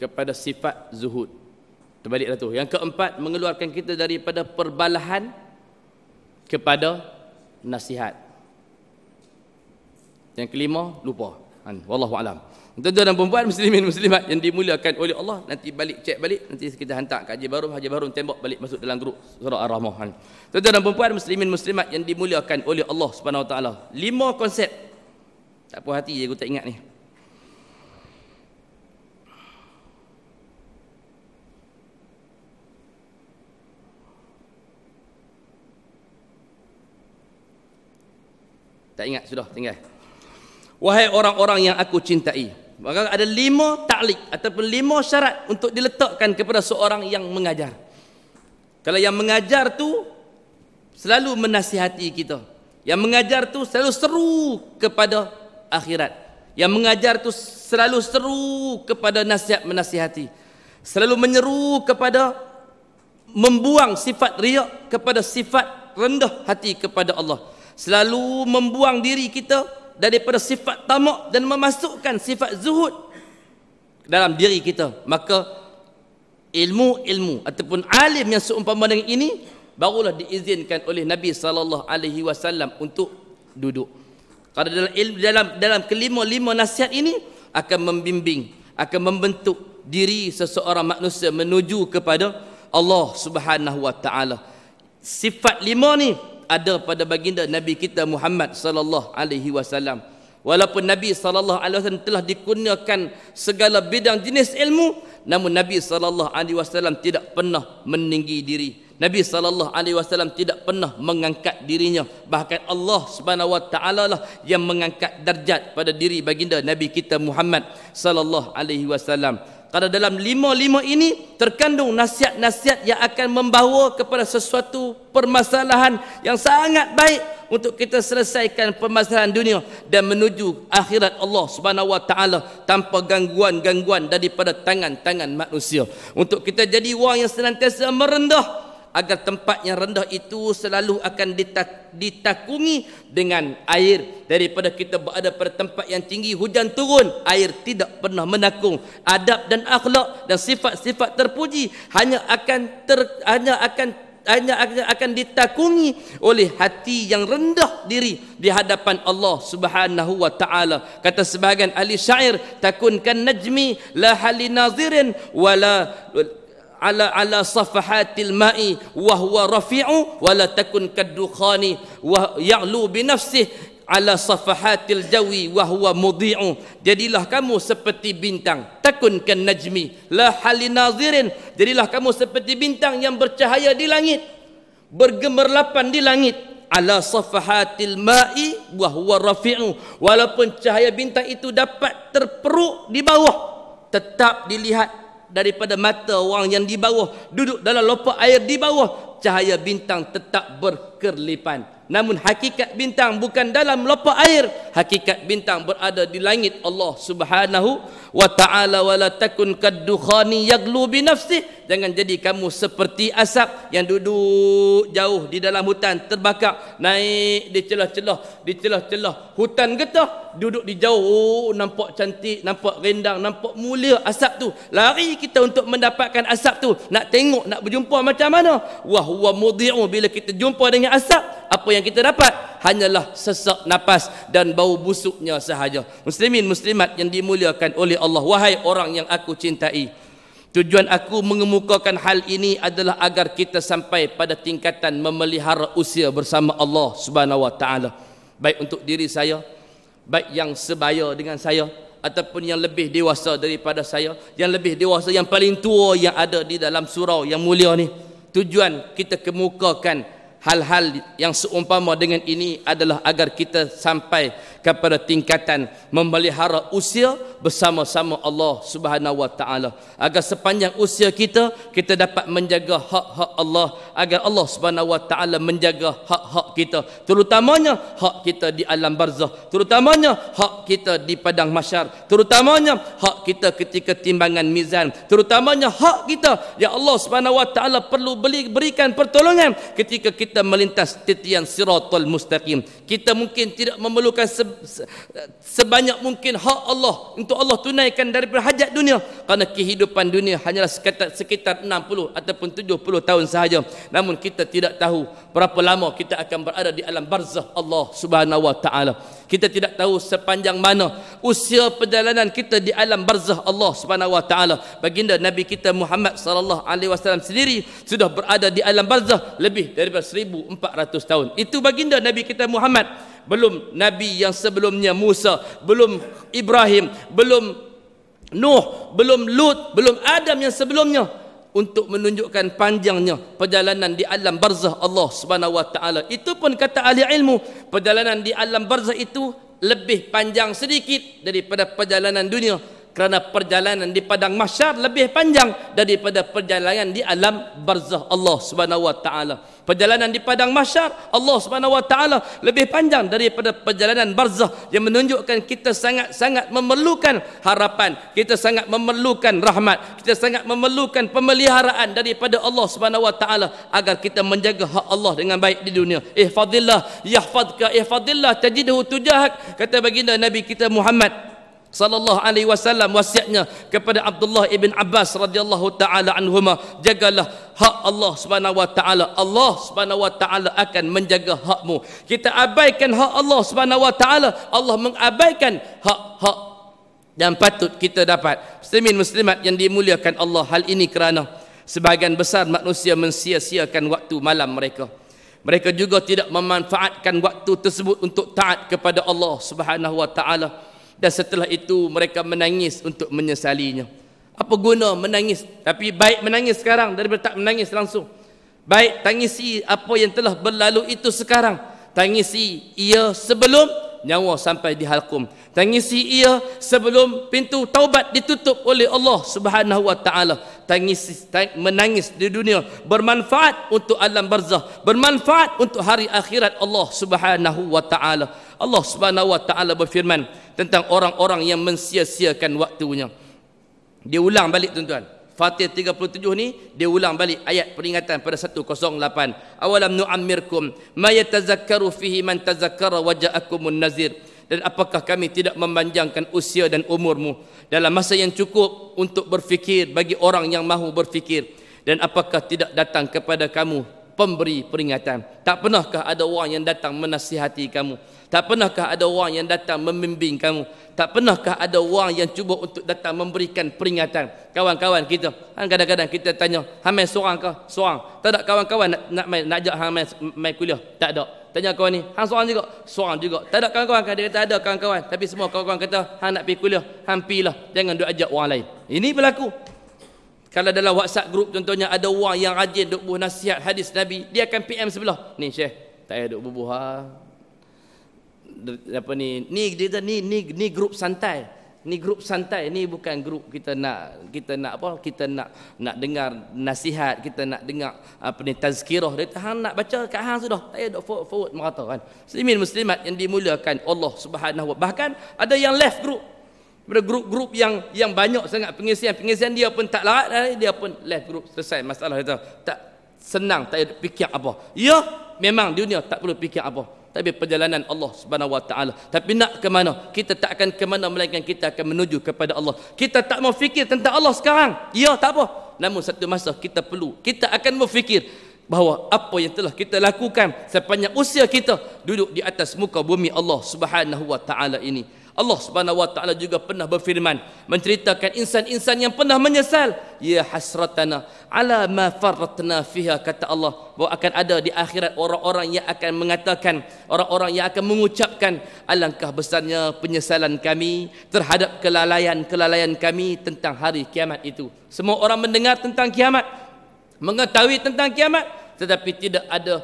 kepada sifat zuhud. Terbaliklah tu. Yang keempat mengeluarkan kita daripada perbalahan kepada nasihat. Yang kelima lupa. Wallahu a'lam. Tuan-tuan dan perempuan muslimin muslimat yang dimuliakan oleh Allah nanti balik cek balik nanti kita hantar ke Haji Barum Haji Barum tembok balik masuk dalam grup surah Ar-Rahmah. Tuan-tuan dan perempuan muslimin muslimat yang dimuliakan oleh Allah Subhanahu Lima konsep. Tak puas hati je aku tak ingat ni. Tak ingat sudah tinggal. Wahai orang-orang yang aku cintai, Maka ada lima taklik ataupun lima syarat untuk diletakkan kepada seorang yang mengajar. Kalau yang mengajar tu selalu menasihati kita. Yang mengajar tu selalu seru kepada akhirat. Yang mengajar tu selalu seru kepada nasihat menasihati. Selalu menyeru kepada membuang sifat riak kepada sifat rendah hati kepada Allah. Selalu membuang diri kita daripada sifat tamak dan memasukkan sifat zuhud dalam diri kita maka ilmu-ilmu ataupun alim yang seumpama dengan ini barulah diizinkan oleh Nabi sallallahu alaihi wasallam untuk duduk. Karena dalam ilmu, dalam dalam kelima-lima nasihat ini akan membimbing, akan membentuk diri seseorang manusia menuju kepada Allah Subhanahu wa taala. Sifat lima ni ada pada baginda Nabi kita Muhammad sallallahu alaihi wasallam. Walaupun Nabi sallallahu alaihi wasallam telah dikurniakan segala bidang jenis ilmu, namun Nabi sallallahu alaihi wasallam tidak pernah meninggi diri. Nabi sallallahu alaihi wasallam tidak pernah mengangkat dirinya. Bahkan Allah Subhanahu wa taala lah yang mengangkat darjat pada diri baginda Nabi kita Muhammad sallallahu alaihi wasallam. Kerana dalam lima-lima ini terkandung nasihat-nasihat yang akan membawa kepada sesuatu permasalahan yang sangat baik untuk kita selesaikan permasalahan dunia dan menuju akhirat Allah Subhanahu wa taala tanpa gangguan-gangguan daripada tangan-tangan manusia. Untuk kita jadi orang yang senantiasa merendah, agar tempat yang rendah itu selalu akan ditakungi dengan air daripada kita berada pada tempat yang tinggi hujan turun air tidak pernah menakung adab dan akhlak dan sifat-sifat terpuji hanya akan ter, hanya akan hanya akan ditakungi oleh hati yang rendah diri di hadapan Allah Subhanahu wa taala kata sebahagian ahli syair takunkan najmi la halinazirin wala ala ala safahatil ma'i wa huwa rafi'u wa la takun kadukhani wa ya'lu bi nafsih ala safahatil jawi wa huwa mudhi'u jadilah kamu seperti bintang takun kan najmi la halinazirin jadilah kamu seperti bintang yang bercahaya di langit bergemerlapan di langit ala safahatil ma'i wa huwa rafi'u walaupun cahaya bintang itu dapat terperuk di bawah tetap dilihat daripada mata orang yang di bawah duduk dalam lopak air di bawah cahaya bintang tetap berkerlipan namun hakikat bintang bukan dalam lopak air hakikat bintang berada di langit Allah Subhanahu wa ta'ala wa la takun kadduhani yaglu bi nafsi jangan jadi kamu seperti asap yang duduk jauh di dalam hutan terbakar naik di celah-celah di celah-celah hutan getah duduk di jauh oh, nampak cantik nampak rendang nampak mulia asap tu lari kita untuk mendapatkan asap tu nak tengok nak berjumpa macam mana wah wa mudhi'u bila kita jumpa dengan asap apa yang kita dapat hanyalah sesak nafas dan bau busuknya sahaja muslimin muslimat yang dimuliakan oleh Allah wahai orang yang aku cintai tujuan aku mengemukakan hal ini adalah agar kita sampai pada tingkatan memelihara usia bersama Allah Subhanahu wa taala baik untuk diri saya baik yang sebaya dengan saya ataupun yang lebih dewasa daripada saya yang lebih dewasa yang paling tua yang ada di dalam surau yang mulia ni tujuan kita kemukakan hal-hal yang seumpama dengan ini adalah agar kita sampai kepada tingkatan memelihara usia bersama-sama Allah Subhanahu wa taala agar sepanjang usia kita kita dapat menjaga hak-hak Allah agar Allah Subhanahu wa taala menjaga hak-hak kita terutamanya hak kita di alam barzah terutamanya hak kita di padang mahsyar terutamanya hak kita ketika timbangan mizan terutamanya hak kita ya Allah Subhanahu wa taala perlu beli, berikan pertolongan ketika kita melintas titian siratul mustaqim kita mungkin tidak memerlukan sebab sebanyak mungkin hak Allah untuk Allah tunaikan daripada hajat dunia kerana kehidupan dunia hanyalah sekitar, sekitar 60 ataupun 70 tahun sahaja namun kita tidak tahu berapa lama kita akan berada di alam barzah Allah Subhanahu wa taala kita tidak tahu sepanjang mana usia perjalanan kita di alam barzah Allah Subhanahu wa taala baginda nabi kita Muhammad sallallahu alaihi wasallam sendiri sudah berada di alam barzah lebih daripada 1400 tahun itu baginda nabi kita Muhammad belum nabi yang sebelumnya Musa belum Ibrahim belum Nuh belum Lut belum Adam yang sebelumnya untuk menunjukkan panjangnya perjalanan di alam barzah Allah Subhanahu wa taala. Itu pun kata ahli ilmu, perjalanan di alam barzah itu lebih panjang sedikit daripada perjalanan dunia kerana perjalanan di padang mahsyar lebih panjang daripada perjalanan di alam barzah Allah Subhanahu wa taala. Perjalanan di padang mahsyar Allah Subhanahu wa taala lebih panjang daripada perjalanan barzah yang menunjukkan kita sangat-sangat memerlukan harapan, kita sangat memerlukan rahmat, kita sangat memerlukan pemeliharaan daripada Allah Subhanahu wa taala agar kita menjaga hak Allah dengan baik di dunia. Ihfazillah yahfazka, ihfazillah tajidhu tujahak. Kata baginda Nabi kita Muhammad sallallahu alaihi wasallam wasiatnya kepada Abdullah ibn Abbas radhiyallahu taala anhuma jagalah hak Allah subhanahu wa taala Allah subhanahu wa taala akan menjaga hakmu kita abaikan hak Allah subhanahu wa taala Allah mengabaikan hak-hak yang patut kita dapat muslimin muslimat yang dimuliakan Allah hal ini kerana sebahagian besar manusia mensia-siakan waktu malam mereka mereka juga tidak memanfaatkan waktu tersebut untuk taat kepada Allah Subhanahu wa taala dan setelah itu mereka menangis untuk menyesalinya apa guna menangis tapi baik menangis sekarang daripada tak menangis langsung baik tangisi apa yang telah berlalu itu sekarang tangisi ia sebelum nyawa sampai dihalkum tangisi ia sebelum pintu taubat ditutup oleh Allah Subhanahu wa taala tangis, tangis menangis di dunia bermanfaat untuk alam barzah bermanfaat untuk hari akhirat Allah Subhanahu wa taala Allah Subhanahu wa taala berfirman tentang orang-orang yang mensia-siakan waktunya dia ulang balik tuan-tuan Fatih 37 ni dia ulang balik ayat peringatan pada 108 awalam nu'ammirkum mayatazakkaru fihi man tazakkara waja'akumun nazir dan apakah kami tidak memanjangkan usia dan umurmu dalam masa yang cukup untuk berfikir bagi orang yang mahu berfikir dan apakah tidak datang kepada kamu pemberi peringatan tak pernahkah ada orang yang datang menasihati kamu tak pernahkah ada orang yang datang membimbing kamu? Tak pernahkah ada orang yang cuba untuk datang memberikan peringatan? Kawan-kawan kita, kan kadang-kadang kita tanya, hang main seorang ke? Seorang. Tak ada kawan-kawan nak nak main nak ajak hang main, main kuliah? Tak ada. Tanya kawan ni, hang seorang juga? Seorang juga. Tak ada kawan-kawan kan? Dia kata ada kawan-kawan. Tapi semua kawan-kawan kata, hang nak pergi kuliah, hang pilah. Jangan duk ajak orang lain. Ini berlaku. Kalau dalam WhatsApp group contohnya ada orang yang rajin duk buah nasihat hadis Nabi, dia akan PM sebelah. Ni Syekh, tak ada duk bubuh ha apa ni ni kita ni ni ni grup santai ni grup santai ni bukan grup kita nak kita nak apa kita nak nak dengar nasihat kita nak dengar apa ni tazkirah dia hang nak baca kat hang sudah tak ada forward, forward merata kan muslimin muslimat yang dimuliakan Allah Subhanahu bahkan ada yang left group pada grup-grup yang yang banyak sangat pengisian-pengisian dia pun tak larat dia pun left group selesai masalah dia tak senang tak ada fikir apa ya memang dunia tak perlu fikir apa tapi perjalanan Allah Subhanahu wa taala tapi nak ke mana kita tak akan ke mana melainkan kita akan menuju kepada Allah kita tak mau fikir tentang Allah sekarang ya tak apa namun satu masa kita perlu kita akan berfikir bahawa apa yang telah kita lakukan sepanjang usia kita duduk di atas muka bumi Allah Subhanahu wa taala ini Allah Subhanahu wa taala juga pernah berfirman menceritakan insan-insan yang pernah menyesal ya hasratana ala ma farratna fiha kata Allah bahawa akan ada di akhirat orang-orang yang akan mengatakan orang-orang yang akan mengucapkan alangkah besarnya penyesalan kami terhadap kelalaian-kelalaian kami tentang hari kiamat itu semua orang mendengar tentang kiamat mengetahui tentang kiamat tetapi tidak ada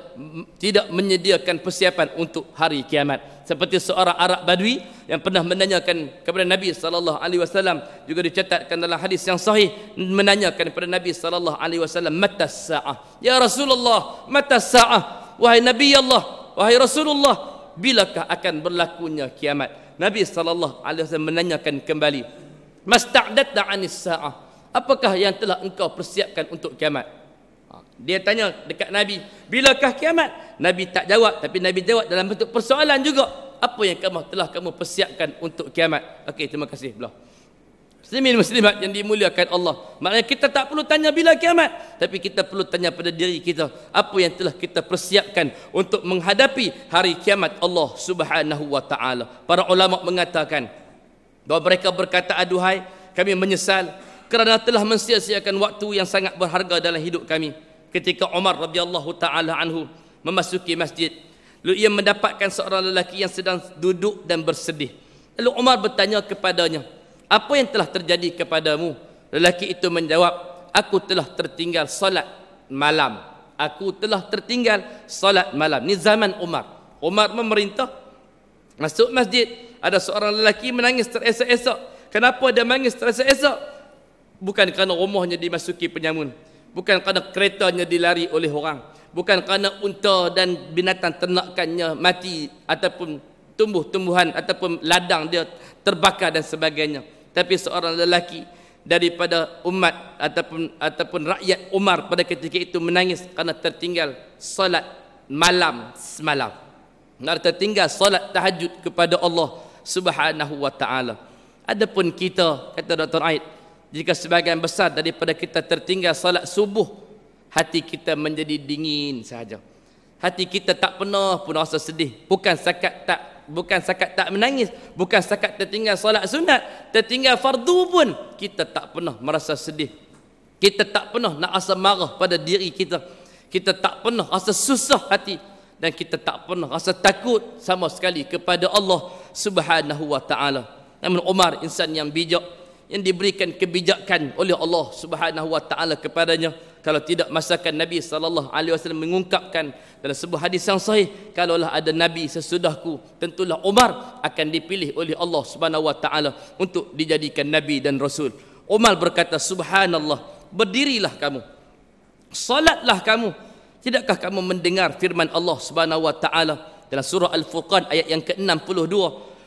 tidak menyediakan persiapan untuk hari kiamat seperti seorang Arab Badui yang pernah menanyakan kepada Nabi sallallahu alaihi wasallam juga dicatatkan dalam hadis yang sahih menanyakan kepada Nabi sallallahu alaihi wasallam mata saah ya Rasulullah mata saah wahai Nabi Allah wahai Rasulullah bilakah akan berlakunya kiamat Nabi sallallahu alaihi wasallam menanyakan kembali mastaqdatta anis saah apakah yang telah engkau persiapkan untuk kiamat dia tanya dekat Nabi, bilakah kiamat? Nabi tak jawab, tapi Nabi jawab dalam bentuk persoalan juga. Apa yang kamu telah kamu persiapkan untuk kiamat? Okey, terima kasih. Belah. Semin muslimat yang dimuliakan Allah. Maknanya kita tak perlu tanya bila kiamat. Tapi kita perlu tanya pada diri kita. Apa yang telah kita persiapkan untuk menghadapi hari kiamat Allah subhanahu wa ta'ala. Para ulama mengatakan. Bahawa mereka berkata aduhai. Kami menyesal. Kerana telah mensia-siakan waktu yang sangat berharga dalam hidup kami ketika Umar radhiyallahu taala anhu memasuki masjid lalu ia mendapatkan seorang lelaki yang sedang duduk dan bersedih lalu Umar bertanya kepadanya apa yang telah terjadi kepadamu lelaki itu menjawab aku telah tertinggal solat malam aku telah tertinggal solat malam ni zaman Umar Umar memerintah masuk masjid ada seorang lelaki menangis teresak-esak kenapa dia menangis teresak-esak bukan kerana rumahnya dimasuki penyamun bukan kerana keretanya dilari oleh orang bukan kerana unta dan binatang ternakannya mati ataupun tumbuh-tumbuhan ataupun ladang dia terbakar dan sebagainya tapi seorang lelaki daripada umat ataupun ataupun rakyat Umar pada ketika itu menangis kerana tertinggal salat malam semalam kerana tertinggal salat tahajud kepada Allah Subhanahu wa taala adapun kita kata Dr Aid jika sebagian besar daripada kita tertinggal salat subuh hati kita menjadi dingin sahaja hati kita tak penuh pun rasa sedih bukan sakat tak bukan sakat tak menangis bukan sakat tertinggal salat sunat tertinggal fardu pun kita tak penuh merasa sedih kita tak penuh nak rasa marah pada diri kita kita tak penuh rasa susah hati dan kita tak penuh rasa takut sama sekali kepada Allah Subhanahu wa taala namun Umar insan yang bijak yang diberikan kebijakan oleh Allah Subhanahu wa taala kepadanya kalau tidak masakan Nabi sallallahu alaihi wasallam mengungkapkan dalam sebuah hadis yang sahih kalaulah ada nabi sesudahku tentulah Umar akan dipilih oleh Allah Subhanahu wa taala untuk dijadikan nabi dan rasul Umar berkata subhanallah berdirilah kamu salatlah kamu tidakkah kamu mendengar firman Allah Subhanahu wa taala dalam surah al-furqan ayat yang ke-62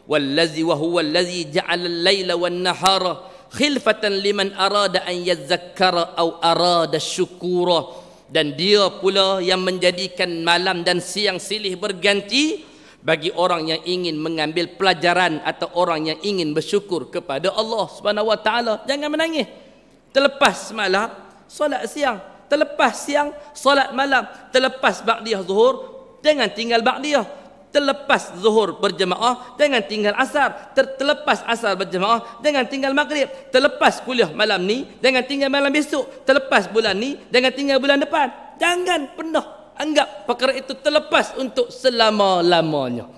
wallazi wa huwa allazi ja'ala al-laila wan-nahara khilfatan liman arada an yazakkara au arada syukura dan dia pula yang menjadikan malam dan siang silih berganti bagi orang yang ingin mengambil pelajaran atau orang yang ingin bersyukur kepada Allah Subhanahu wa taala jangan menangis terlepas malam solat siang terlepas siang solat malam terlepas ba'diyah zuhur jangan tinggal ba'diyah terlepas zuhur berjemaah dengan tinggal asar ter terlepas asar berjemaah dengan tinggal maghrib terlepas kuliah malam ni dengan tinggal malam besok terlepas bulan ni dengan tinggal bulan depan jangan pernah anggap perkara itu terlepas untuk selama-lamanya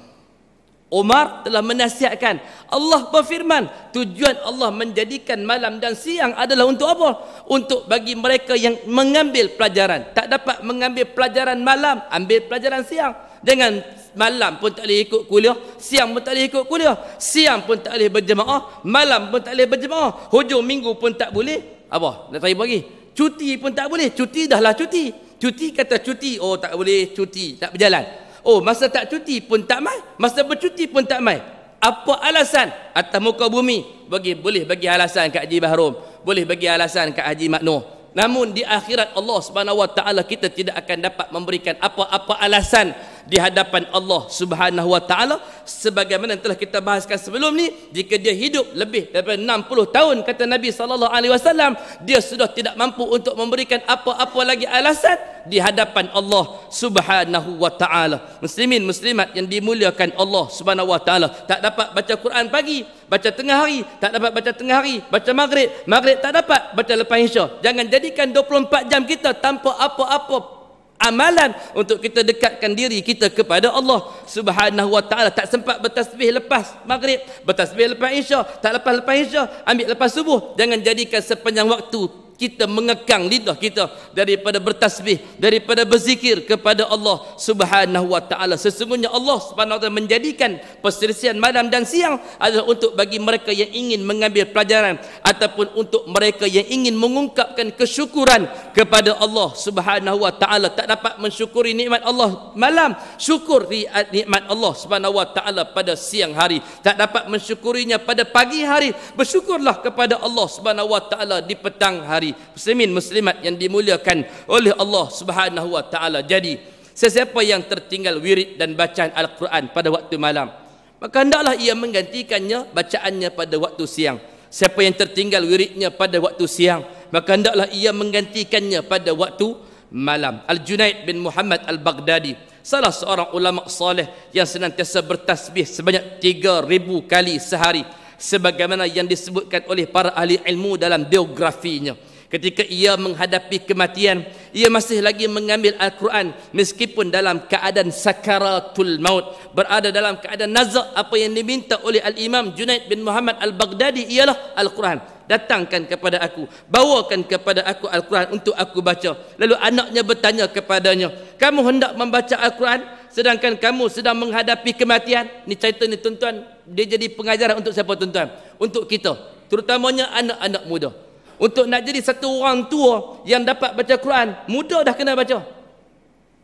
Umar telah menasihatkan Allah berfirman tujuan Allah menjadikan malam dan siang adalah untuk apa? Untuk bagi mereka yang mengambil pelajaran. Tak dapat mengambil pelajaran malam, ambil pelajaran siang. Dengan malam pun tak boleh ikut kuliah siang pun tak boleh ikut kuliah siang pun tak boleh berjemaah malam pun tak boleh berjemaah hujung minggu pun tak boleh apa nak tanya bagi cuti pun tak boleh cuti dah lah cuti cuti kata cuti oh tak boleh cuti tak berjalan oh masa tak cuti pun tak mai masa bercuti pun tak mai apa alasan atas muka bumi bagi boleh bagi alasan kat Haji Bahrom boleh bagi alasan kat Haji Makno. namun di akhirat Allah Subhanahu Wa Taala kita tidak akan dapat memberikan apa-apa alasan di hadapan Allah Subhanahu Wa Taala sebagaimana yang telah kita bahaskan sebelum ni jika dia hidup lebih daripada 60 tahun kata Nabi sallallahu alaihi wasallam dia sudah tidak mampu untuk memberikan apa-apa lagi alasan di hadapan Allah Subhanahu Wa Taala muslimin muslimat yang dimuliakan Allah Subhanahu Wa Taala tak dapat baca Quran pagi baca tengah hari tak dapat baca tengah hari baca maghrib maghrib tak dapat baca lepas isya jangan jadikan 24 jam kita tanpa apa-apa amalan untuk kita dekatkan diri kita kepada Allah Subhanahu Wa Taala tak sempat bertasbih lepas maghrib bertasbih lepas isya tak lepas lepas isya ambil lepas subuh jangan jadikan sepanjang waktu kita mengekang lidah kita daripada bertasbih daripada berzikir kepada Allah Subhanahu wa taala sesungguhnya Allah Subhanahu wa taala menjadikan perselisihan malam dan siang adalah untuk bagi mereka yang ingin mengambil pelajaran ataupun untuk mereka yang ingin mengungkapkan kesyukuran kepada Allah Subhanahu wa taala tak dapat mensyukuri nikmat Allah malam syukur nikmat Allah Subhanahu wa taala pada siang hari tak dapat mensyukurinya pada pagi hari bersyukurlah kepada Allah Subhanahu wa taala di petang hari hari muslimin muslimat yang dimuliakan oleh Allah Subhanahu wa taala jadi sesiapa yang tertinggal wirid dan bacaan al-Quran pada waktu malam maka hendaklah ia menggantikannya bacaannya pada waktu siang siapa yang tertinggal wiridnya pada waktu siang maka hendaklah ia menggantikannya pada waktu malam al-Junaid bin Muhammad al-Baghdadi salah seorang ulama soleh yang senantiasa bertasbih sebanyak 3000 kali sehari sebagaimana yang disebutkan oleh para ahli ilmu dalam biografinya ketika ia menghadapi kematian ia masih lagi mengambil al-Quran meskipun dalam keadaan sakaratul maut berada dalam keadaan nazak apa yang diminta oleh al-Imam Junaid bin Muhammad al-Baghdadi ialah al-Quran datangkan kepada aku bawakan kepada aku al-Quran untuk aku baca lalu anaknya bertanya kepadanya kamu hendak membaca al-Quran sedangkan kamu sedang menghadapi kematian Ini cerita ni tuan-tuan dia jadi pengajaran untuk siapa tuan-tuan untuk kita terutamanya anak-anak muda untuk nak jadi satu orang tua yang dapat baca Quran muda dah kena baca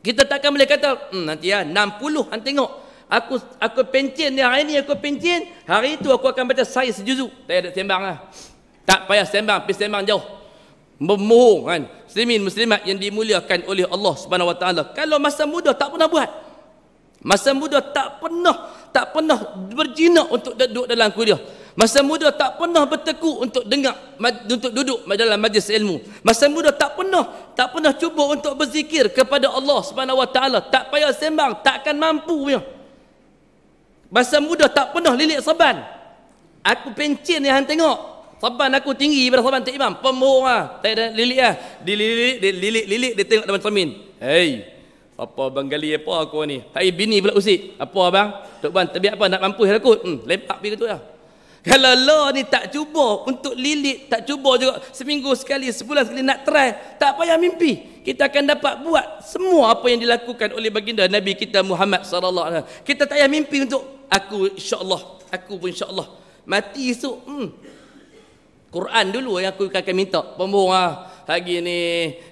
kita takkan boleh kata hmm, nanti ya 60 nanti tengok aku aku pencin ni hari ni aku pencin hari itu aku akan baca saya sejuzuk tak ada sembang lah tak payah sembang pergi sembang jauh memohon kan muslimin muslimat yang dimuliakan oleh Allah subhanahu wa ta'ala kalau masa muda tak pernah buat Masa muda tak pernah tak pernah berjinak untuk duduk dalam kuliah. Masa muda tak pernah bertekuk untuk dengar untuk duduk dalam majlis ilmu. Masa muda tak pernah tak pernah cuba untuk berzikir kepada Allah Subhanahu Wa Taala. Tak payah sembang, takkan mampu punya. Masa muda tak pernah lilit saban. Aku pencin yang tengok. Saban aku tinggi pada saban Tok Imam. Pemohong ah. Tak ada lilit ah. Dililit, dililit, dililit dia tengok dalam cermin. Hei, apa abang gali apa aku ni tapi bini pula usik apa abang tok bang tapi apa nak mampus Aku lah hmm, lepak pergi tu lah. kalau lo ni tak cuba untuk lilit tak cuba juga seminggu sekali sebulan sekali nak try tak payah mimpi kita akan dapat buat semua apa yang dilakukan oleh baginda Nabi kita Muhammad sallallahu alaihi wasallam. Kita tak payah mimpi untuk aku insya-Allah, aku pun insya-Allah mati esok. Hmm. Quran dulu yang aku akan minta. Pembohong Hari ni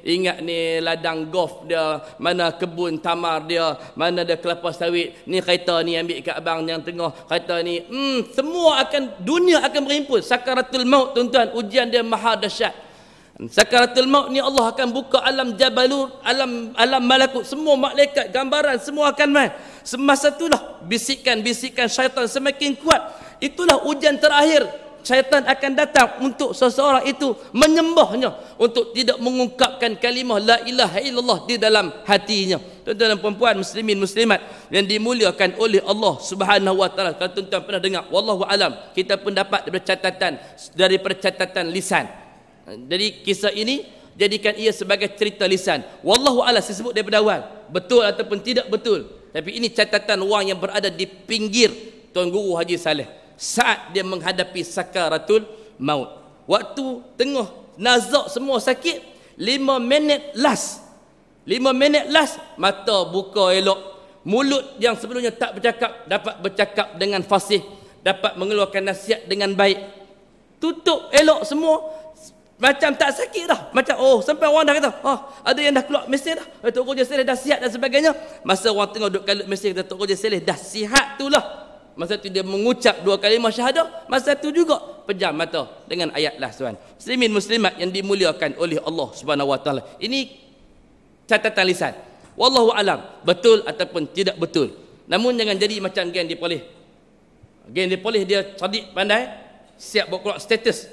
ingat ni ladang golf dia, mana kebun tamar dia, mana ada kelapa sawit. Ni kereta ni ambil kat abang yang tengah. Kereta ni, hmm, semua akan dunia akan berhimpun. Sakaratul maut tuan-tuan, ujian dia maha dahsyat. Sakaratul maut ni Allah akan buka alam jabalur, alam alam malakut, semua malaikat, gambaran semua akan main. Semasa itulah bisikan-bisikan syaitan semakin kuat. Itulah ujian terakhir syaitan akan datang untuk seseorang itu menyembahnya untuk tidak mengungkapkan kalimah la ilaha illallah di dalam hatinya tuan-tuan dan puan-puan muslimin muslimat yang dimuliakan oleh Allah Subhanahu wa taala kalau tuan-tuan pernah dengar wallahu alam kita pun dapat daripada catatan dari percatatan lisan jadi kisah ini jadikan ia sebagai cerita lisan wallahu alam disebut daripada awal betul ataupun tidak betul tapi ini catatan wang yang berada di pinggir tuan guru Haji Saleh saat dia menghadapi sakaratul maut waktu tengah nazak semua sakit lima minit last lima minit last mata buka elok mulut yang sebelumnya tak bercakap dapat bercakap dengan fasih dapat mengeluarkan nasihat dengan baik tutup elok semua macam tak sakit dah macam oh sampai orang dah kata oh, ada yang dah keluar mesin dah eh, tok roja selih dah sihat dan sebagainya masa orang tengah duduk kalut mesin kata tok roja selih dah sihat tu lah masa tu dia mengucap dua kali syahadah masa tu juga pejam mata dengan ayat lah tuan muslimin muslimat yang dimuliakan oleh Allah subhanahu wa ta'ala ini catatan lisan wallahu alam betul ataupun tidak betul namun jangan jadi macam gen di polis gen di polis dia cerdik pandai siap buat keluar status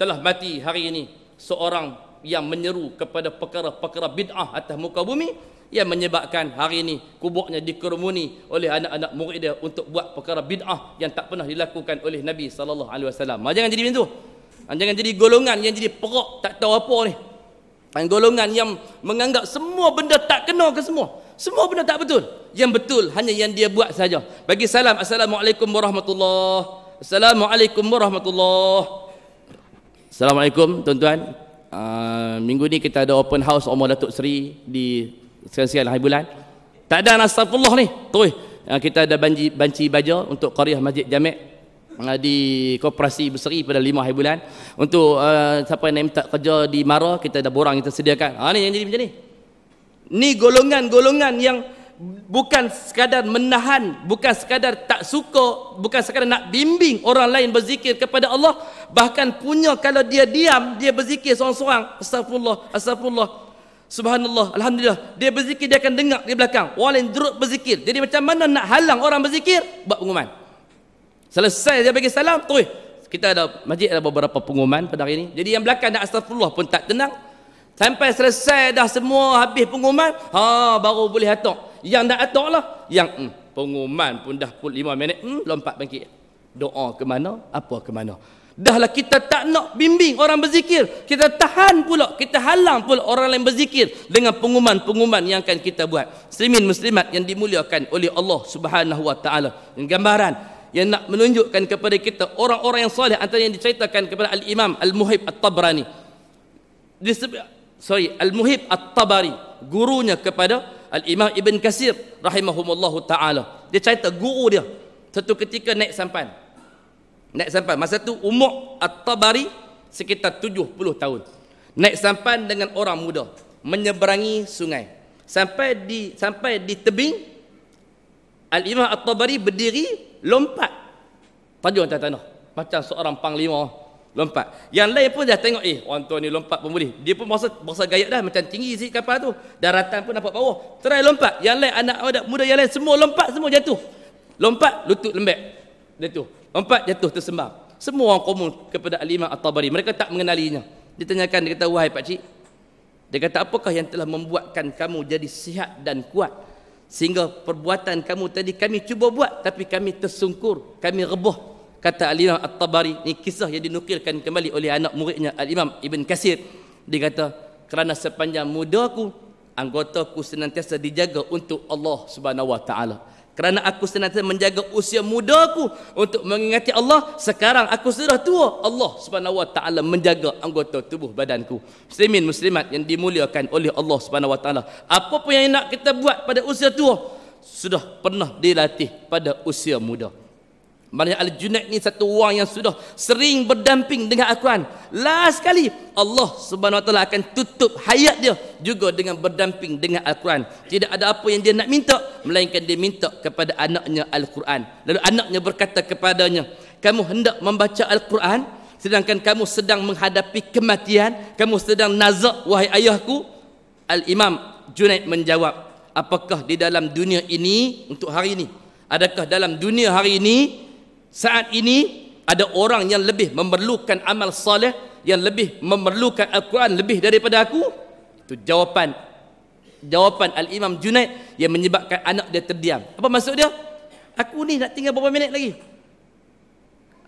telah mati hari ini seorang yang menyeru kepada perkara-perkara bid'ah atas muka bumi yang menyebabkan hari ini kuburnya dikerumuni oleh anak-anak murid dia untuk buat perkara bid'ah yang tak pernah dilakukan oleh Nabi sallallahu alaihi wasallam. Ah, jangan jadi macam tu. Ah, jangan jadi golongan yang jadi perak tak tahu apa ni. Yang ah, golongan yang menganggap semua benda tak kena ke semua. Semua benda tak betul. Yang betul hanya yang dia buat saja. Bagi salam. Assalamualaikum warahmatullahi Assalamualaikum warahmatullahi Assalamualaikum tuan-tuan. Uh, minggu ni kita ada open house Omar Datuk Seri di sekian-sekian hari bulan tak ada nasafullah ni terus ah, kita ada banci, banci baja untuk qariah masjid jamek di koperasi berseri pada lima hari bulan untuk uh, siapa yang nak minta kerja di Mara kita ada borang yang tersediakan ha, ah, ni yang jadi macam ni ni golongan-golongan yang bukan sekadar menahan bukan sekadar tak suka bukan sekadar nak bimbing orang lain berzikir kepada Allah bahkan punya kalau dia diam dia berzikir seorang-seorang astagfirullah astagfirullah Subhanallah, Alhamdulillah. Dia berzikir, dia akan dengar di belakang. Walin jeruk berzikir. Jadi macam mana nak halang orang berzikir? Buat pengumuman. Selesai dia bagi salam, tuh. Kita ada masjid ada beberapa pengumuman pada hari ini. Jadi yang belakang nak astagfirullah pun tak tenang. Sampai selesai dah semua habis pengumuman, ha baru boleh atok. Yang nak atok lah. Yang hmm, pengumuman pun dah pukul 5 minit, hmm, lompat bangkit. Doa ke mana, apa ke mana dahlah kita tak nak bimbing orang berzikir kita tahan pula kita halang pula orang lain berzikir dengan pengumuman-pengumuman yang akan kita buat muslimin muslimat yang dimuliakan oleh Allah Subhanahu wa taala gambaran yang nak menunjukkan kepada kita orang-orang yang soleh antara yang diceritakan kepada al-Imam Al-Muhib At-Tabrani sorry Al-Muhib At-Tabari gurunya kepada al-Imam Ibn Kasir rahimahumullahu taala dia cerita guru dia satu ketika naik sampan Naik sampan. Masa tu umur At-Tabari sekitar 70 tahun. Naik sampan dengan orang muda. Menyeberangi sungai. Sampai di sampai di tebing. Al-Imam At-Tabari berdiri lompat. Tajun atas tanah. Macam seorang panglima lompat. Yang lain pun dah tengok eh orang tua ni lompat pun boleh. Dia pun masa masa gayak dah macam tinggi sikit kapal tu. Daratan pun nampak bawah. Try lompat. Yang lain anak muda yang lain semua lompat semua jatuh. Lompat lutut lembek dia tu empat jatuh tersembah semua orang komun kepada alimah at-tabari mereka tak mengenalinya dia tanyakan dia kata wahai pakcik, cik dia kata apakah yang telah membuatkan kamu jadi sihat dan kuat sehingga perbuatan kamu tadi kami cuba buat tapi kami tersungkur kami reboh kata alimah at-tabari ini kisah yang dinukilkan kembali oleh anak muridnya al-imam ibn kasir dia kata kerana sepanjang mudaku, anggota ku senantiasa dijaga untuk Allah subhanahu wa ta'ala kerana aku senantiasa menjaga usia mudaku untuk mengingati Allah sekarang aku sudah tua Allah Subhanahu wa taala menjaga anggota tubuh badanku muslimin muslimat yang dimuliakan oleh Allah Subhanahu wa taala apa pun yang nak kita buat pada usia tua sudah pernah dilatih pada usia muda Maksudnya Al-Junaid ni satu orang yang sudah sering berdamping dengan Al-Quran. Last sekali Allah Subhanahu Wa Taala akan tutup hayat dia juga dengan berdamping dengan Al-Quran. Tidak ada apa yang dia nak minta melainkan dia minta kepada anaknya Al-Quran. Lalu anaknya berkata kepadanya, "Kamu hendak membaca Al-Quran sedangkan kamu sedang menghadapi kematian, kamu sedang nazak wahai ayahku?" Al-Imam Junaid menjawab, "Apakah di dalam dunia ini untuk hari ini Adakah dalam dunia hari ini Saat ini ada orang yang lebih memerlukan amal soleh, yang lebih memerlukan Al-Quran lebih daripada aku? Itu jawapan jawapan Al-Imam Junaid yang menyebabkan anak dia terdiam. Apa maksud dia? Aku ni nak tinggal beberapa minit lagi?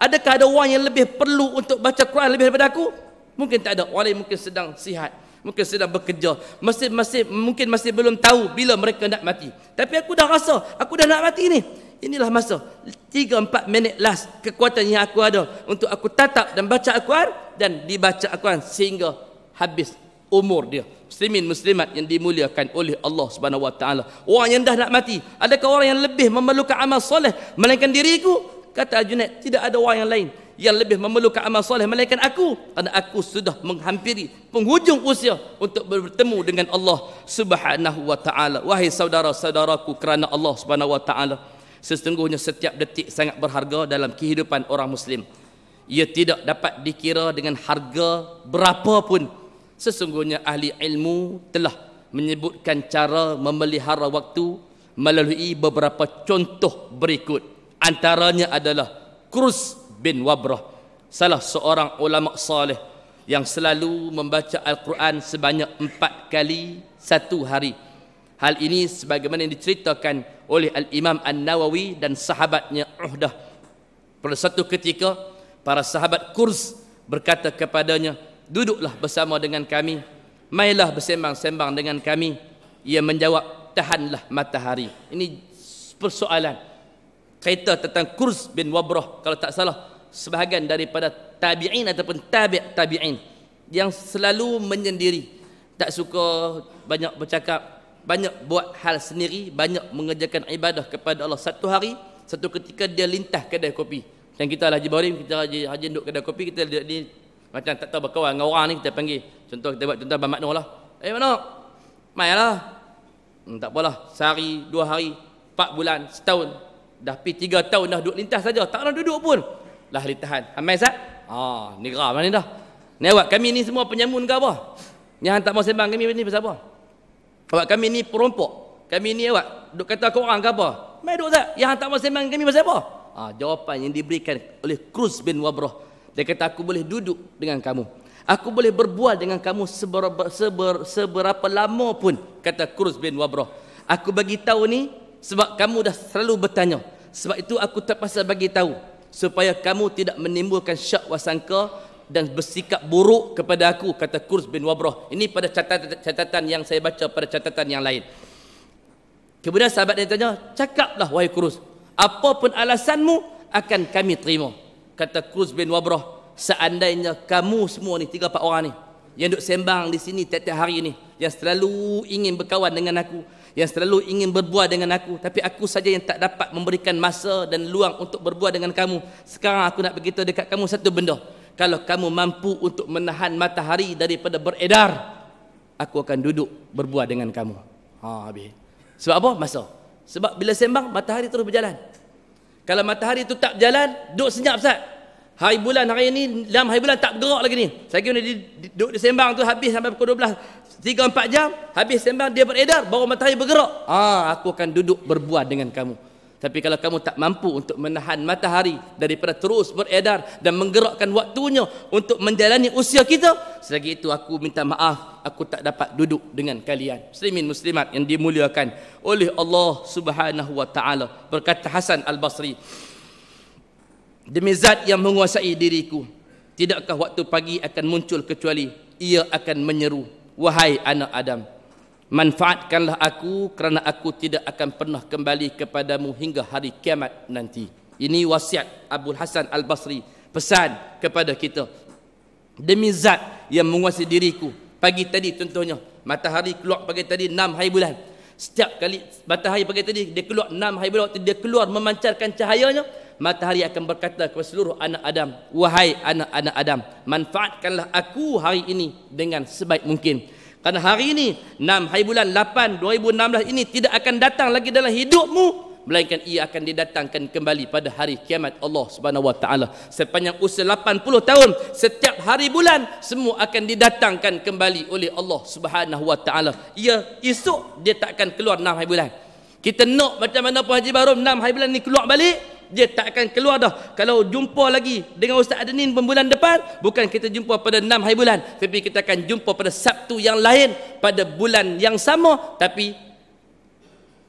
Adakah ada orang yang lebih perlu untuk baca Quran lebih daripada aku? Mungkin tak ada. Orang lain mungkin sedang sihat. Mungkin sedang bekerja. Masih, masih, mungkin masih belum tahu bila mereka nak mati. Tapi aku dah rasa, aku dah nak mati ni. Inilah masa 3-4 minit last kekuatan yang aku ada untuk aku tatap dan baca Al-Quran dan dibaca Al-Quran sehingga habis umur dia. Muslimin muslimat yang dimuliakan oleh Allah Subhanahu Wa Taala. Orang yang dah nak mati, adakah orang yang lebih memerlukan amal soleh melainkan diriku? Kata Junaid, tidak ada orang yang lain yang lebih memerlukan amal soleh melainkan aku kerana aku sudah menghampiri penghujung usia untuk bertemu dengan Allah Subhanahu wa taala wahai saudara-saudaraku kerana Allah Subhanahu wa taala Sesungguhnya setiap detik sangat berharga dalam kehidupan orang Muslim. Ia tidak dapat dikira dengan harga berapa pun. Sesungguhnya ahli ilmu telah menyebutkan cara memelihara waktu melalui beberapa contoh berikut. Antaranya adalah Kurs bin Wabrah, salah seorang ulama salih yang selalu membaca Al-Quran sebanyak empat kali satu hari. Hal ini sebagaimana yang diceritakan oleh al-Imam An-Nawawi dan sahabatnya Uhdah. Pada satu ketika para sahabat Kurs berkata kepadanya, "Duduklah bersama dengan kami. Mailah bersembang-sembang dengan kami." Ia menjawab, "Tahanlah matahari." Ini persoalan kaitan tentang Kurs bin Wabrah kalau tak salah sebahagian daripada tabi'in ataupun tabi' tabi'in yang selalu menyendiri tak suka banyak bercakap banyak buat hal sendiri, banyak mengerjakan ibadah kepada Allah satu hari, satu ketika dia lintas kedai kopi. Macam kita lah Haji Bahrim, kita lah Haji, Haji duduk kedai kopi, kita dia, ni, macam tak tahu berkawan dengan orang ni, kita panggil. Contoh kita buat contoh Abang Maknur lah. Eh mana? Mai lah. Hmm, tak apalah, sehari, dua hari, empat bulan, setahun. Dah pergi tiga tahun dah duduk lintah saja, tak nak duduk pun. Lah litahan. Amai sat? Haa, ah, negara mana lah dah? Ni awak, kami ni semua penyamun ke apa? Yang tak mau sembang kami ni pasal apa? Awak kami ni perompak. Kami ni awak duk kata ke orang ke apa? Mai duk tak? Yang hantar masa kami masa apa? Ha, jawapan yang diberikan oleh Cruz bin Wabrah. Dia kata aku boleh duduk dengan kamu. Aku boleh berbual dengan kamu seberapa, seber, seberapa lama pun kata Cruz bin Wabrah. Aku bagi tahu ni sebab kamu dah selalu bertanya. Sebab itu aku terpaksa bagi tahu supaya kamu tidak menimbulkan syak wasangka dan bersikap buruk kepada aku kata Kurs bin Wabrah ini pada catatan, catatan yang saya baca pada catatan yang lain kemudian sahabat dia tanya cakaplah wahai Kurs apapun alasanmu akan kami terima kata Kurs bin Wabrah seandainya kamu semua ni tiga empat orang ni yang duduk sembang di sini tiap-tiap hari ni yang selalu ingin berkawan dengan aku yang selalu ingin berbuat dengan aku tapi aku saja yang tak dapat memberikan masa dan luang untuk berbuat dengan kamu sekarang aku nak beritahu dekat kamu satu benda kalau kamu mampu untuk menahan matahari daripada beredar aku akan duduk berbuah dengan kamu ha habis sebab apa masa sebab bila sembang matahari terus berjalan kalau matahari itu tak berjalan duduk senyap ustaz hari bulan hari ini dalam hari bulan tak bergerak lagi ni saya kira kena duduk di sembang tu habis sampai pukul 12 3 4 jam habis sembang dia beredar baru matahari bergerak ha aku akan duduk berbuah dengan kamu tapi kalau kamu tak mampu untuk menahan matahari daripada terus beredar dan menggerakkan waktunya untuk menjalani usia kita, selagi itu aku minta maaf, aku tak dapat duduk dengan kalian. Muslimin muslimat yang dimuliakan oleh Allah Subhanahu wa taala, berkata Hasan Al-Basri. Demi zat yang menguasai diriku, tidakkah waktu pagi akan muncul kecuali ia akan menyeru, wahai anak Adam, manfaatkanlah aku kerana aku tidak akan pernah kembali kepadamu hingga hari kiamat nanti ini wasiat Abdul Hasan Al-Basri pesan kepada kita demi zat yang menguasai diriku pagi tadi contohnya matahari keluar pagi tadi 6 hari bulan setiap kali matahari pagi tadi dia keluar 6 hari bulan waktu dia keluar memancarkan cahayanya matahari akan berkata kepada seluruh anak Adam wahai anak-anak Adam manfaatkanlah aku hari ini dengan sebaik mungkin Karena hari ini 6 hari bulan 8 2016 ini tidak akan datang lagi dalam hidupmu melainkan ia akan didatangkan kembali pada hari kiamat Allah Subhanahu wa taala sepanjang usia 80 tahun setiap hari bulan semua akan didatangkan kembali oleh Allah Subhanahu wa taala ia esok dia takkan keluar 6 hari bulan kita nak macam mana pun Haji Barum 6 hari bulan ni keluar balik dia tak akan keluar dah kalau jumpa lagi dengan Ustaz adenin bulan depan bukan kita jumpa pada 6 hari bulan tapi kita akan jumpa pada Sabtu yang lain pada bulan yang sama tapi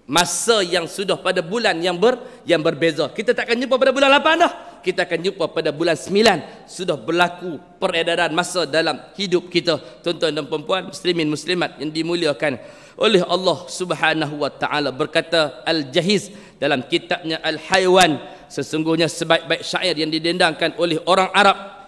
masa yang sudah pada bulan yang ber yang berbeza. Kita tak akan jumpa pada bulan 8 dah. Kita akan jumpa pada bulan 9 sudah berlaku peredaran masa dalam hidup kita. Tuan-tuan dan puan-puan, muslimin muslimat yang dimuliakan oleh Allah Subhanahu wa taala berkata Al-Jahiz dalam kitabnya Al-Haywan sesungguhnya sebaik-baik syair yang didendangkan oleh orang Arab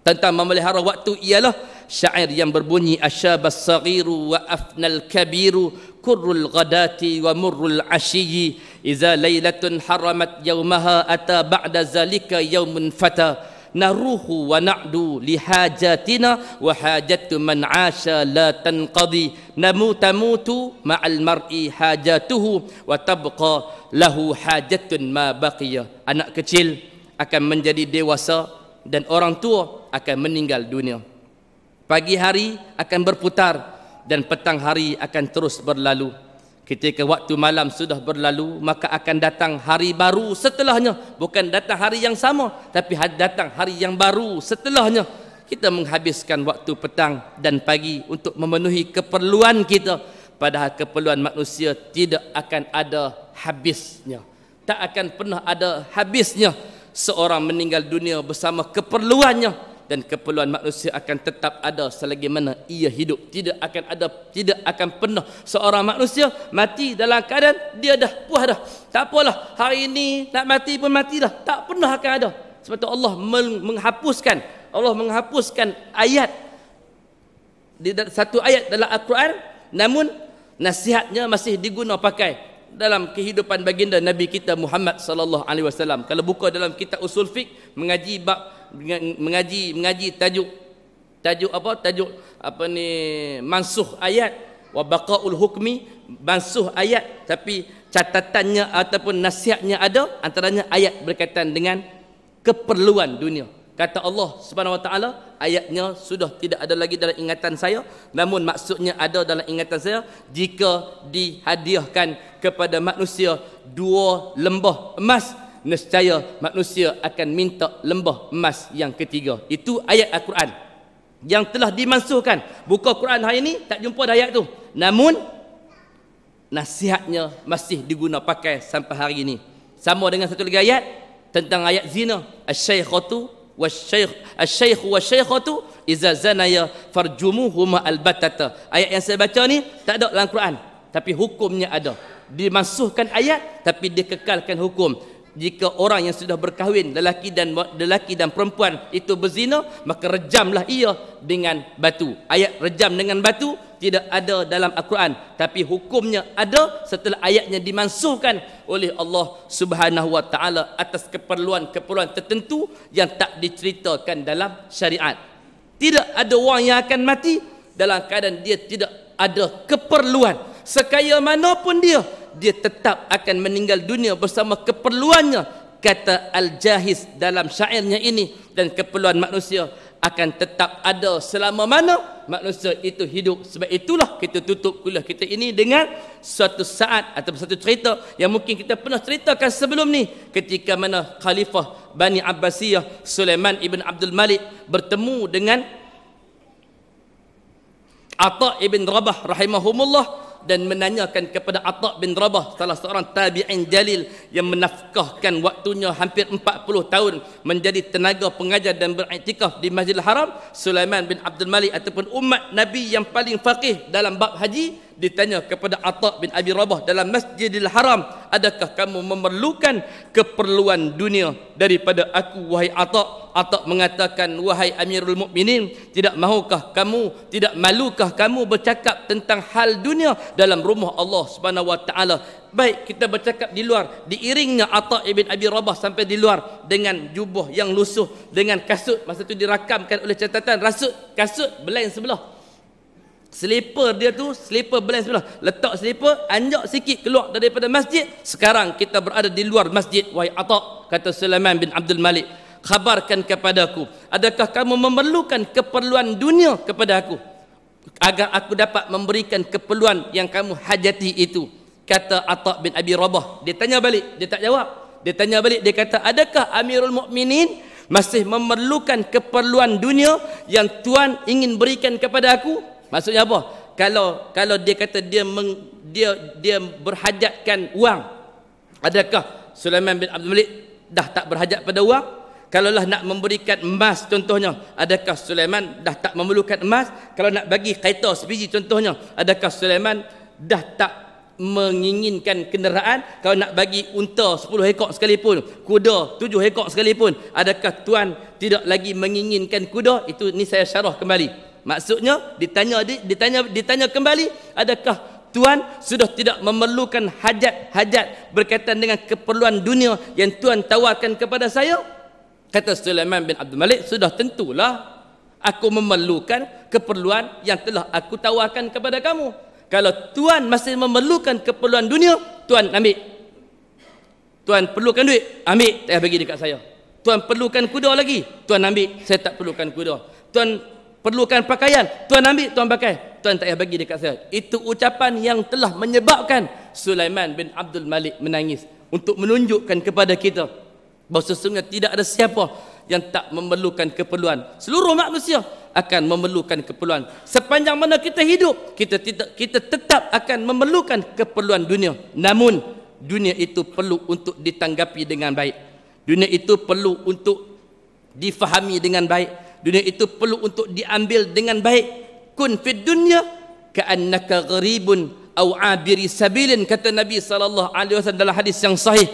Tentang memelihara waktu ialah syair yang berbunyi asyabas saghiru wa afnal kabiru kurrul ghadati wa murrul ashiyi iza lailatun haramat yaumaha ata ba'da zalika yaumun fata naruhu wa na'du li hajatina wa hajatu man 'asha la tanqadi namu tamutu ma'al mar'i hajatuhu wa tabqa lahu hajatun ma baqiya anak kecil akan menjadi dewasa dan orang tua akan meninggal dunia. Pagi hari akan berputar dan petang hari akan terus berlalu. Ketika waktu malam sudah berlalu, maka akan datang hari baru setelahnya. Bukan datang hari yang sama, tapi datang hari yang baru setelahnya. Kita menghabiskan waktu petang dan pagi untuk memenuhi keperluan kita. Padahal keperluan manusia tidak akan ada habisnya. Tak akan pernah ada habisnya seorang meninggal dunia bersama keperluannya dan keperluan manusia akan tetap ada selagi mana ia hidup tidak akan ada tidak akan pernah seorang manusia mati dalam keadaan dia dah puas dah tak apalah hari ini nak mati pun matilah tak pernah akan ada sebab itu Allah menghapuskan Allah menghapuskan ayat di satu ayat dalam Al-Quran namun nasihatnya masih diguna pakai dalam kehidupan baginda Nabi kita Muhammad sallallahu alaihi wasallam. Kalau buka dalam kitab usul fik mengaji bab mengaji mengaji tajuk tajuk apa tajuk apa ni mansuh ayat wa baqaul hukmi mansuh ayat tapi catatannya ataupun nasihatnya ada antaranya ayat berkaitan dengan keperluan dunia kata Allah Subhanahu Wa Taala ayatnya sudah tidak ada lagi dalam ingatan saya namun maksudnya ada dalam ingatan saya jika dihadiahkan kepada manusia dua lembah emas nescaya manusia akan minta lembah emas yang ketiga itu ayat Al-Quran yang telah dimansuhkan buka Quran hari ini tak jumpa dah ayat tu namun nasihatnya masih diguna pakai sampai hari ini sama dengan satu lagi ayat tentang ayat zina asy-syaikhatu wasyaikh asyaikh wasyaikhatu iza zanaya farjumuhuma albatata ayat yang saya baca ni tak ada dalam Quran tapi hukumnya ada dimasukkan ayat tapi dikekalkan hukum jika orang yang sudah berkahwin lelaki dan lelaki dan perempuan itu berzina maka rejamlah ia dengan batu ayat rejam dengan batu tidak ada dalam Al-Quran tapi hukumnya ada setelah ayatnya dimansuhkan oleh Allah Subhanahu Wa Taala atas keperluan-keperluan tertentu yang tak diceritakan dalam syariat. Tidak ada orang yang akan mati dalam keadaan dia tidak ada keperluan. Sekaya manapun dia, dia tetap akan meninggal dunia bersama keperluannya kata Al-Jahiz dalam syairnya ini dan keperluan manusia akan tetap ada selama mana manusia itu hidup sebab itulah kita tutup kuliah kita ini dengan suatu saat atau satu cerita yang mungkin kita pernah ceritakan sebelum ni ketika mana khalifah Bani Abbasiyah Sulaiman ibn Abdul Malik bertemu dengan Atta ibn Rabah rahimahumullah dan menanyakan kepada Atta bin Rabah salah seorang tabi'in jalil yang menafkahkan waktunya hampir 40 tahun menjadi tenaga pengajar dan beriktikaf di Masjidil Haram Sulaiman bin Abdul Malik ataupun umat Nabi yang paling faqih dalam bab haji ditanya kepada Atha bin Abi Rabah dalam Masjidil Haram, adakah kamu memerlukan keperluan dunia daripada aku wahai Atha? Atha mengatakan, wahai Amirul Mukminin, tidak mahukah kamu, tidak malukah kamu bercakap tentang hal dunia dalam rumah Allah Subhanahu wa taala? Baik kita bercakap di luar Diiringnya Atta ibn Abi Rabah sampai di luar Dengan jubah yang lusuh Dengan kasut Masa itu dirakamkan oleh catatan Rasut kasut berlain sebelah Slipper dia tu, slipper belas belah. Letak slipper, anjak sikit keluar daripada masjid. Sekarang kita berada di luar masjid. Wai Atta, kata Sulaiman bin Abdul Malik. Khabarkan kepada aku. Adakah kamu memerlukan keperluan dunia kepada aku? Agar aku dapat memberikan keperluan yang kamu hajati itu. Kata Atta bin Abi Rabah. Dia tanya balik, dia tak jawab. Dia tanya balik, dia kata, adakah Amirul Mukminin masih memerlukan keperluan dunia yang Tuhan ingin berikan kepada aku? Maksudnya apa? Kalau kalau dia kata dia meng, dia dia berhajatkan wang, adakah Sulaiman bin Abdul Malik dah tak berhajat pada wang? Kalau lah nak memberikan emas contohnya, adakah Sulaiman dah tak memerlukan emas? Kalau nak bagi kereta sebiji contohnya, adakah Sulaiman dah tak menginginkan kenderaan kalau nak bagi unta 10 ekor sekalipun kuda 7 ekor sekalipun adakah tuan tidak lagi menginginkan kuda itu ni saya syarah kembali Maksudnya ditanya ditanya ditanya kembali adakah Tuhan sudah tidak memerlukan hajat-hajat berkaitan dengan keperluan dunia yang Tuhan tawarkan kepada saya? Kata Sulaiman bin Abdul Malik, sudah tentulah aku memerlukan keperluan yang telah aku tawarkan kepada kamu. Kalau Tuhan masih memerlukan keperluan dunia, Tuhan ambil. Tuhan perlukan duit, ambil. Tak payah bagi dekat saya. Tuhan perlukan kuda lagi, Tuhan ambil. Saya tak perlukan kuda. Tuhan perlukan pakaian tuan ambil tuan pakai tuan tak payah bagi dekat saya itu ucapan yang telah menyebabkan Sulaiman bin Abdul Malik menangis untuk menunjukkan kepada kita bahawa sesungguhnya tidak ada siapa yang tak memerlukan keperluan seluruh manusia akan memerlukan keperluan sepanjang mana kita hidup kita tidak kita tetap akan memerlukan keperluan dunia namun dunia itu perlu untuk ditanggapi dengan baik dunia itu perlu untuk difahami dengan baik Dunia itu perlu untuk diambil dengan baik. Kun fid dunya ka'annaka gharibun aw abiri sabilin kata Nabi sallallahu alaihi wasallam dalam hadis yang sahih.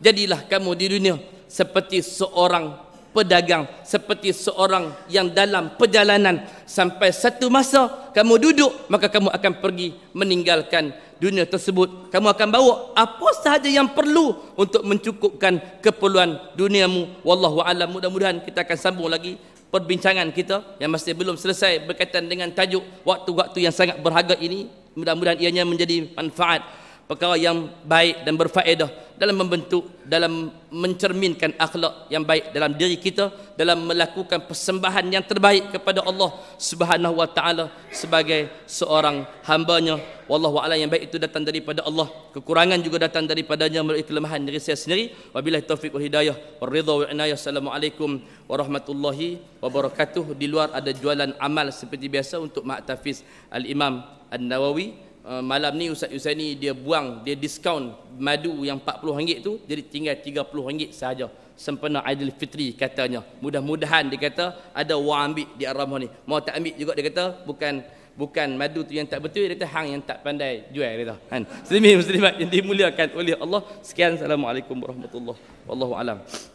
Jadilah kamu di dunia seperti seorang pedagang, seperti seorang yang dalam perjalanan sampai satu masa kamu duduk maka kamu akan pergi meninggalkan dunia tersebut. Kamu akan bawa apa sahaja yang perlu untuk mencukupkan keperluan duniamu. Wallahu a'lam. Mudah-mudahan kita akan sambung lagi perbincangan kita yang masih belum selesai berkaitan dengan tajuk waktu-waktu yang sangat berharga ini mudah-mudahan ianya menjadi manfaat perkara yang baik dan berfaedah dalam membentuk dalam mencerminkan akhlak yang baik dalam diri kita dalam melakukan persembahan yang terbaik kepada Allah Subhanahu wa taala sebagai seorang hambanya nya wallahu a'lam yang baik itu datang daripada Allah kekurangan juga datang daripadanya melalui kelemahan diri saya sendiri wabillahi taufik wal hidayah war ridha wal assalamualaikum warahmatullahi wabarakatuh di luar ada jualan amal seperti biasa untuk mak al imam an-nawawi al Uh, malam ni Ustaz Yusani dia buang dia diskaun madu yang RM40 tu jadi tinggal RM30 sahaja sempena Aidilfitri katanya mudah-mudahan dia kata ada orang ambil di Aramah ni mau tak ambil juga dia kata bukan bukan madu tu yang tak betul dia kata hang yang tak pandai jual dia kata kan muslimin muslimat yang dimuliakan oleh Allah sekian assalamualaikum warahmatullahi wabarakatuh